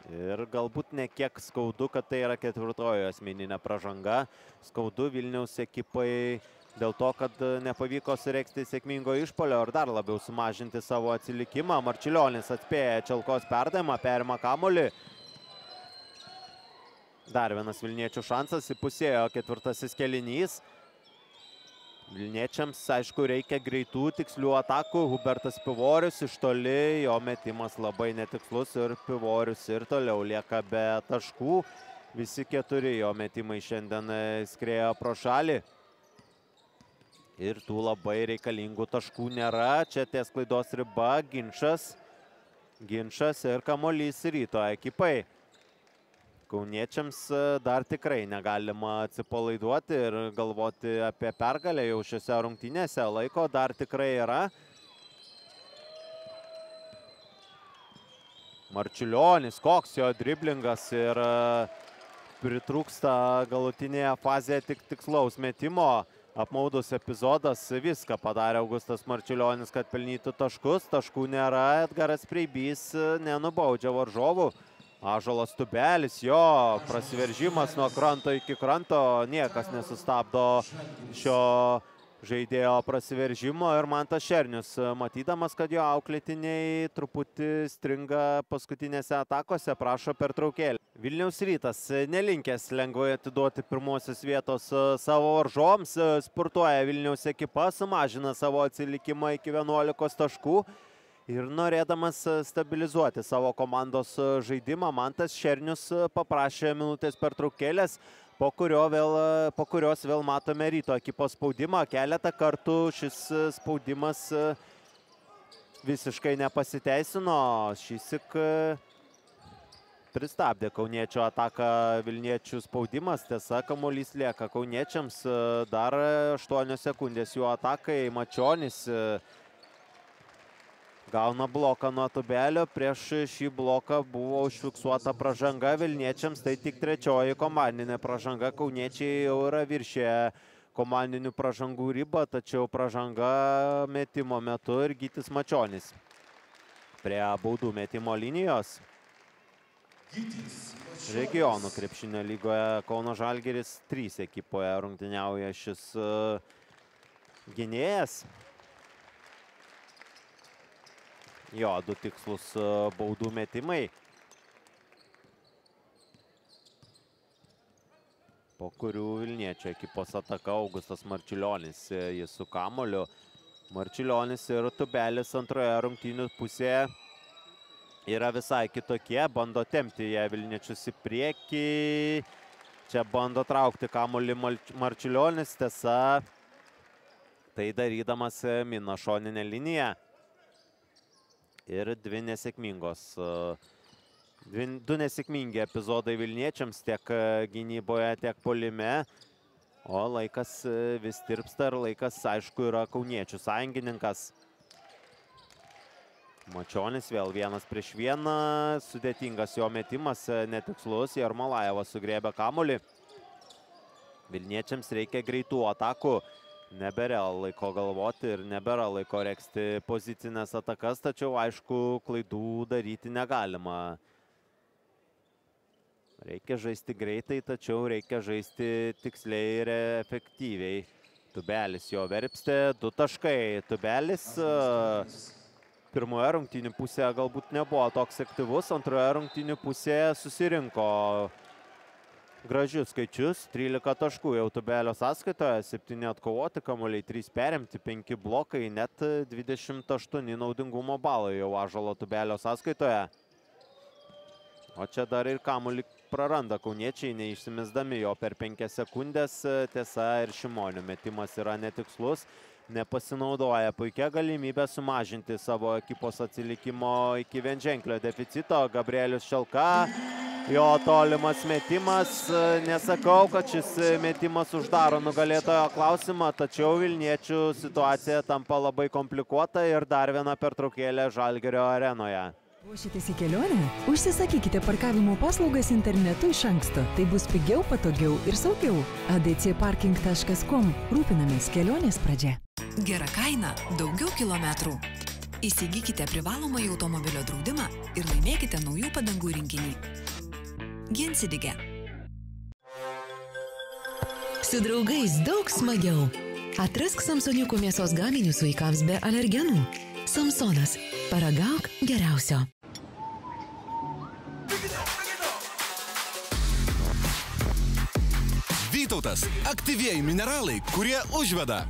Ir galbūt ne kiek skaudu, kad tai yra ketvirtojo asmeninė pražanga. Skaudu Vilniaus ekipai dėl to, kad nepavyko sureiksti sėkmingo išpolio ir dar labiau sumažinti savo atsilikimą. Marčiulionis atspėja Čelkos perdavimą, perima kamolį. Dar vienas Vilniečių šansas, įpusėjo ketvirtasis kelinys. Vilniečiams, aišku, reikia greitų, tikslių atakų. Hubertas Pivorius iš toli, jo metimas labai netikslus ir Pivorius ir toliau lieka be taškų. Visi keturi jo metimai šiandien e, skrėjo pro šalį. Ir tų labai reikalingų taškų nėra. Čia ties klaidos riba, ginčas. Ginčas ir kamolys ryto ekipai. Kauniečiams e, dar tikrai negalima atsipalaiduoti ir galvoti apie pergalę jau šiuose rungtynėse. Laiko dar tikrai yra. Marčiulionis, koks jo driblingas ir e, pritrūksta galutinėje fazėje tik tikslaus metimo. Apmaudus epizodas viską padarė Augustas Marčiulionis, kad pelnytų taškus. Taškų nėra, Edgaras Preibys e, nenubaudžia varžovų. Ažalas Tubelis, jo prasiveržimas nuo kranto iki kranto, niekas nesustabdo šio žaidėjo prasiveržimo ir Mantas Šernius, matydamas, kad jo auklėtiniai truputį stringa paskutinėse atakose, prašo pertraukėlį. Vilniaus rytas nelinkęs lengvai atiduoti pirmosios vietos savo varžoms, spurtuoja Vilniaus ekipa, sumažina savo atsilikimą iki 11 taškų ir norėdamas e, stabilizuoti savo komandos e, žaidimą, Mantas Šernius e, paprašė minutės pertraukėlės, po, vėl, po kurios vėl matome ryto ekipos spaudimą. Keletą kartų šis spaudimas visiškai nepasiteisino. Šįsik pristabdė Kauniečio ataką Vilniečių spaudimas. Tiesa, kamuolys lieka Kauniečiams. Dar 8 sekundės jų atakai. Mačionis įsitikė gauna bloką nuo tubelio. Prieš šį bloką buvo užfiksuota pražanga Vilniečiams, tai tik trečioji komandinė pražanga. Kauniečiai jau yra viršė komandinių pražangų ribą, tačiau pražanga metimo metu ir Gytis Mačionis. Prie baudų metimo linijos. Regionų krepšinio lygoje Kauno Žalgiris 3 ekipoje rungtyniauja šis e, gynėjas. Uh, Jo, du tikslus e, baudų metimai. Po kurių Vilniečio ekipos ataka Augustas Marčiulionis. E, jis su kamoliu. Marčiulionis ir Tubelis antroje rungtynių pusėje yra visai kitokie. Bando tempti ją Vilniečius į priekį. Čia bando traukti kamolį Marčiulionis. Tiesa, tai darydamas e, mina šoninę liniją ir dvi nesėkmingos. E, dvi, du nesėkmingi epizodai Vilniečiams tiek e, gynyboje, tiek polime. O laikas e, vis tirpsta ir laikas, aišku, yra kauniečių sąjungininkas. Mačionis vėl vienas prieš vieną, sudėtingas jo metimas, netikslus, Jarmalajevas sugrėbė kamolį. Vilniečiams reikia greitų atakų nebėra laiko galvoti ir nebėra laiko reksti pozicinės atakas, tačiau aišku, klaidų daryti negalima. Reikia žaisti greitai, tačiau reikia žaisti tiksliai ir efektyviai. Tubelis jo verpstė, du taškai. Tubelis e, pirmoje rungtynių pusėje galbūt nebuvo toks aktyvus, antroje rungtynių pusėje susirinko tubelis gražius skaičius 13 taškų jau tubelio sąskaitoje, 7 atkovoti kamuoliai, 3 perimti, 5 blokai, net 28 naudingumo balai jau Ažalo tubelio sąskaitoje. O čia dar ir kamuolį praranda kauniečiai, neišsimesdami jo per 5 sekundės. Tiesa ir Šimonių metimas yra netikslus, nepasinaudoja puikia galimybė sumažinti savo ekipos atsilikimo iki vienženklio deficito. Gabrielius Šelka jo tolimas metimas. E, nesakau, kad šis metimas uždaro nugalėtojo klausimą, tačiau Vilniečių situacija tampa labai komplikuota ir dar viena pertraukėlė Žalgerio arenoje. Ruošitės į kelionę? Užsisakykite parkavimo paslaugas internetu iš anksto. Tai bus pigiau, patogiau ir saugiau. adcparking.com rūpinamės kelionės pradžia. Gera kaina - daugiau kilometrų. Įsigykite privalomąjį automobilio draudimą ir laimėkite naujų padangų rinkinį. Gensidige. Su draugais daug smagiau. Atrask Samsoniko mėsos gaminius vaikams be alergenų. Samsonas. Paragauk geriausio. Vytautas. Aktyvieji mineralai, kurie užveda.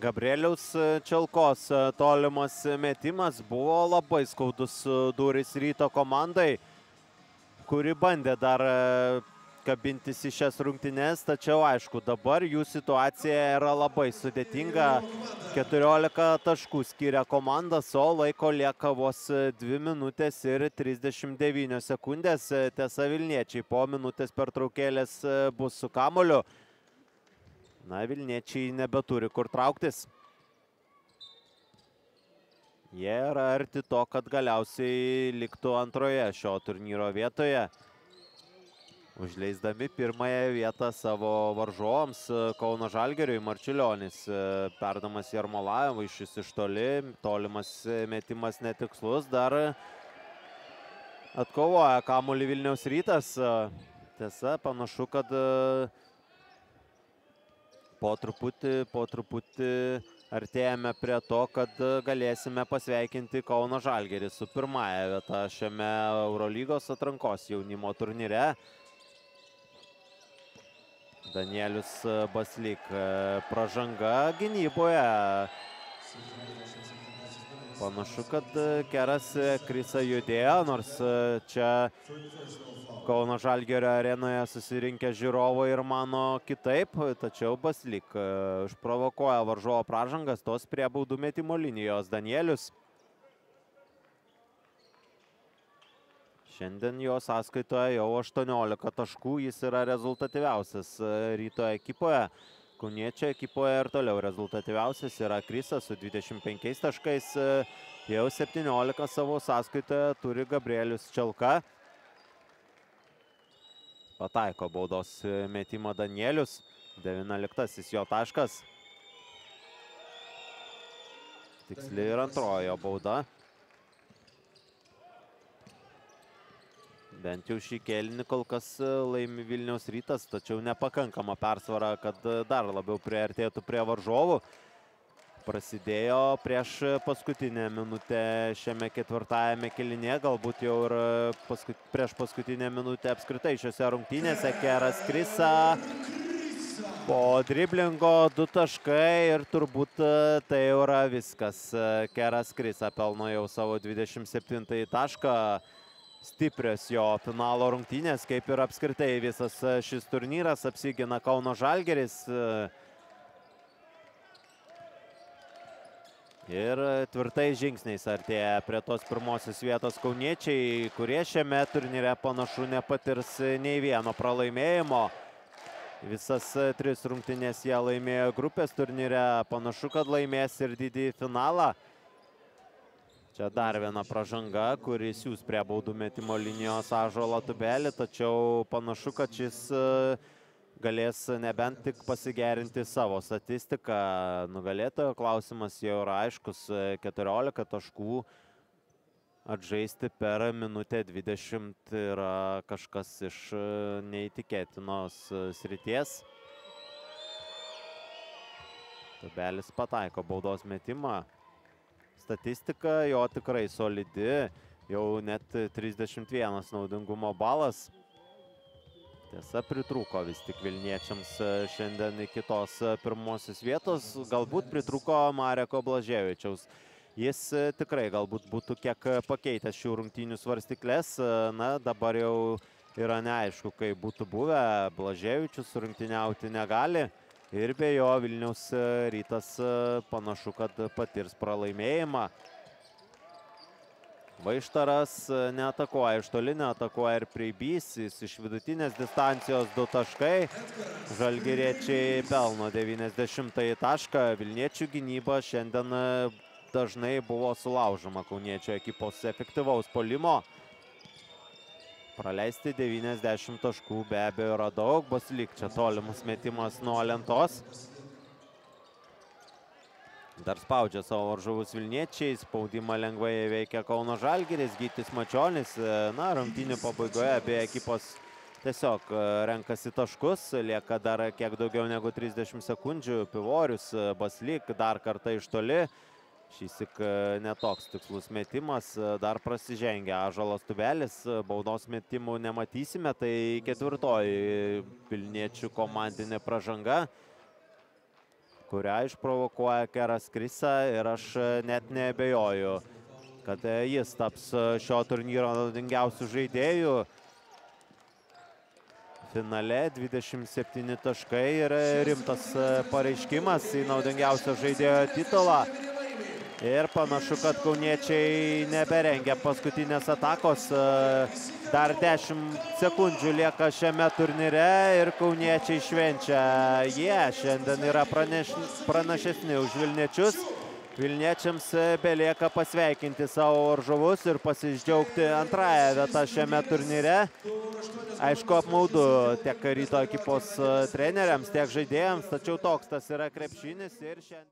Gabrieliaus e, Čelkos e, tolimas metimas buvo labai skaudus e, duris ryto komandai, kuri bandė dar kabintis į šias rungtynes, tačiau aišku, dabar jų situacija yra labai sudėtinga. 14 taškų skiria komandas, o laiko lieka vos 2 minutės ir 39 sekundės. Tiesa Vilniečiai po minutės pertraukėlės bus su kamoliu. Na, Vilniečiai nebeturi kur trauktis. Jie yra arti to, kad galiausiai liktų antroje šio turnyro vietoje. Užleisdami pirmąją vietą savo varžovams Kauno Žalgeriui Marčiulionis. Perdamas Jarmolavimui šis iš toli, tolimas metimas netikslus, dar atkovoja Kamulį Vilniaus rytas. Tiesa, panašu, kad... Uh, po truputį, po truputį artėjame prie to, kad galėsime pasveikinti Kauno Žalgerį su pirmąją vieta šiame Eurolygos atrankos jaunimo turnyre. Danielius Baslik e, pražanga gynyboje. Panašu, kad e, Keras e, Krisa judėjo, nors e, čia Kauno Žalgėrio arenoje susirinkę žiūrovai ir mano kitaip, tačiau Baslik išprovokuoja varžovo pražangas tos prie baudų metimo linijos Danielius. Šiandien jo sąskaitoje jau 18 taškų, jis yra rezultatyviausias ryto ekipoje. Kauniečiai ekipoje ir toliau rezultatyviausias yra Krisas su 25 taškais. E, jau 17 savo sąskaitoje turi Gabrielius Čelka. Pataiko baudos e, metimo Danielius. 19 jo taškas. Tiksliai ir antrojo bauda. bent jau šį kėlinį kol kas e, laimi Vilniaus rytas, tačiau nepakankama persvara, kad e, dar labiau priartėtų prie varžovų. Prasidėjo prieš paskutinę minutę šiame ketvirtajame kelinėje, galbūt jau ir e, paskut, prieš paskutinę minutę apskritai šiose rungtynėse Keras Krisa. Po driblingo du taškai ir turbūt tai jau yra viskas. Keras Krisa pelno jau savo 27 tašką stiprios jo finalo rungtynės, kaip ir apskritai visas e, šis turnyras apsigina Kauno Žalgeris. E, ir tvirtai žingsniais artėja prie tos pirmosios vietos kauniečiai, kurie šiame turnyre panašu nepatirs nei vieno pralaimėjimo. Visas e, tris rungtynės jie laimėjo grupės turnyre, panašu, kad laimės ir didį finalą. Čia dar viena pražanga, kuris jūs prie baudų metimo linijos Ažolą Tubelį, tačiau panašu, kad šis e, galės nebent tik pasigerinti savo statistiką. Nugalėtojo klausimas jau yra aiškus e, - 14 taškų atžaisti per minutę 20 yra kažkas iš e, neįtikėtinos srities. Tubelis pataiko baudos metimą statistika jo tikrai solidi, jau net 31 naudingumo balas. Tiesa, pritruko vis tik Vilniečiams e, šiandien iki tos e, pirmosios vietos, galbūt pritruko Mareko Blaževičiaus. Jis e, tikrai galbūt būtų kiek pakeitęs šių rungtynių svarstiklės, na dabar jau yra neaišku, kaip būtų buvę, Blaževičius rungtyniauti negali ir be jo Vilniaus e, rytas e, panašu, kad patirs pralaimėjimą. Vaištaras e, neatakuoja iš toli, neatakuoja ir pribys, jis iš vidutinės distancijos du taškai. Žalgiriečiai pelno 90 tašką, Vilniečių gynyba šiandien dažnai buvo sulaužoma Kauniečių ekipos efektyvaus polimo praleisti 90 taškų be abejo yra daug, Basilik čia tolimas metimas nuo lentos. Dar spaudžia savo varžovus Vilniečiai, spaudimą lengvai veikia Kauno Žalgiris, Gytis Mačionis. E, na, rungtynių pabaigoje abie ekipos tiesiog e, renkasi taškus, lieka dar kiek daugiau negu 30 sekundžių, Pivorius, e, Baslik dar kartą iš toli. Šįsik e, netoks tikslus metimas, e, dar prasižengia Ažalas Tubelis, e, baudos metimų nematysime, tai ketvirtoji Vilniečių komandinė pražanga, kurią išprovokuoja Keras Krisa ir aš net nebejoju, kad jis taps šio turnyro naudingiausių žaidėjų. Finale 27 taškai ir rimtas pareiškimas į naudingiausio žaidėjo titulą. Ir panašu, kad kauniečiai neberengia paskutinės atakos. E, dar 10 sekundžių lieka šiame turnyre ir kauniečiai švenčia. Jie šiandien yra praneš... pranašesni už Vilniečius. Vilniečiams e, belieka pasveikinti savo varžovus ir pasidžiaugti antrąją vietą šiame turnyre. Aišku, apmaudu tiek ryto ekipos e, treneriams, tiek žaidėjams, tačiau toks tas yra krepšinis ir šiandien.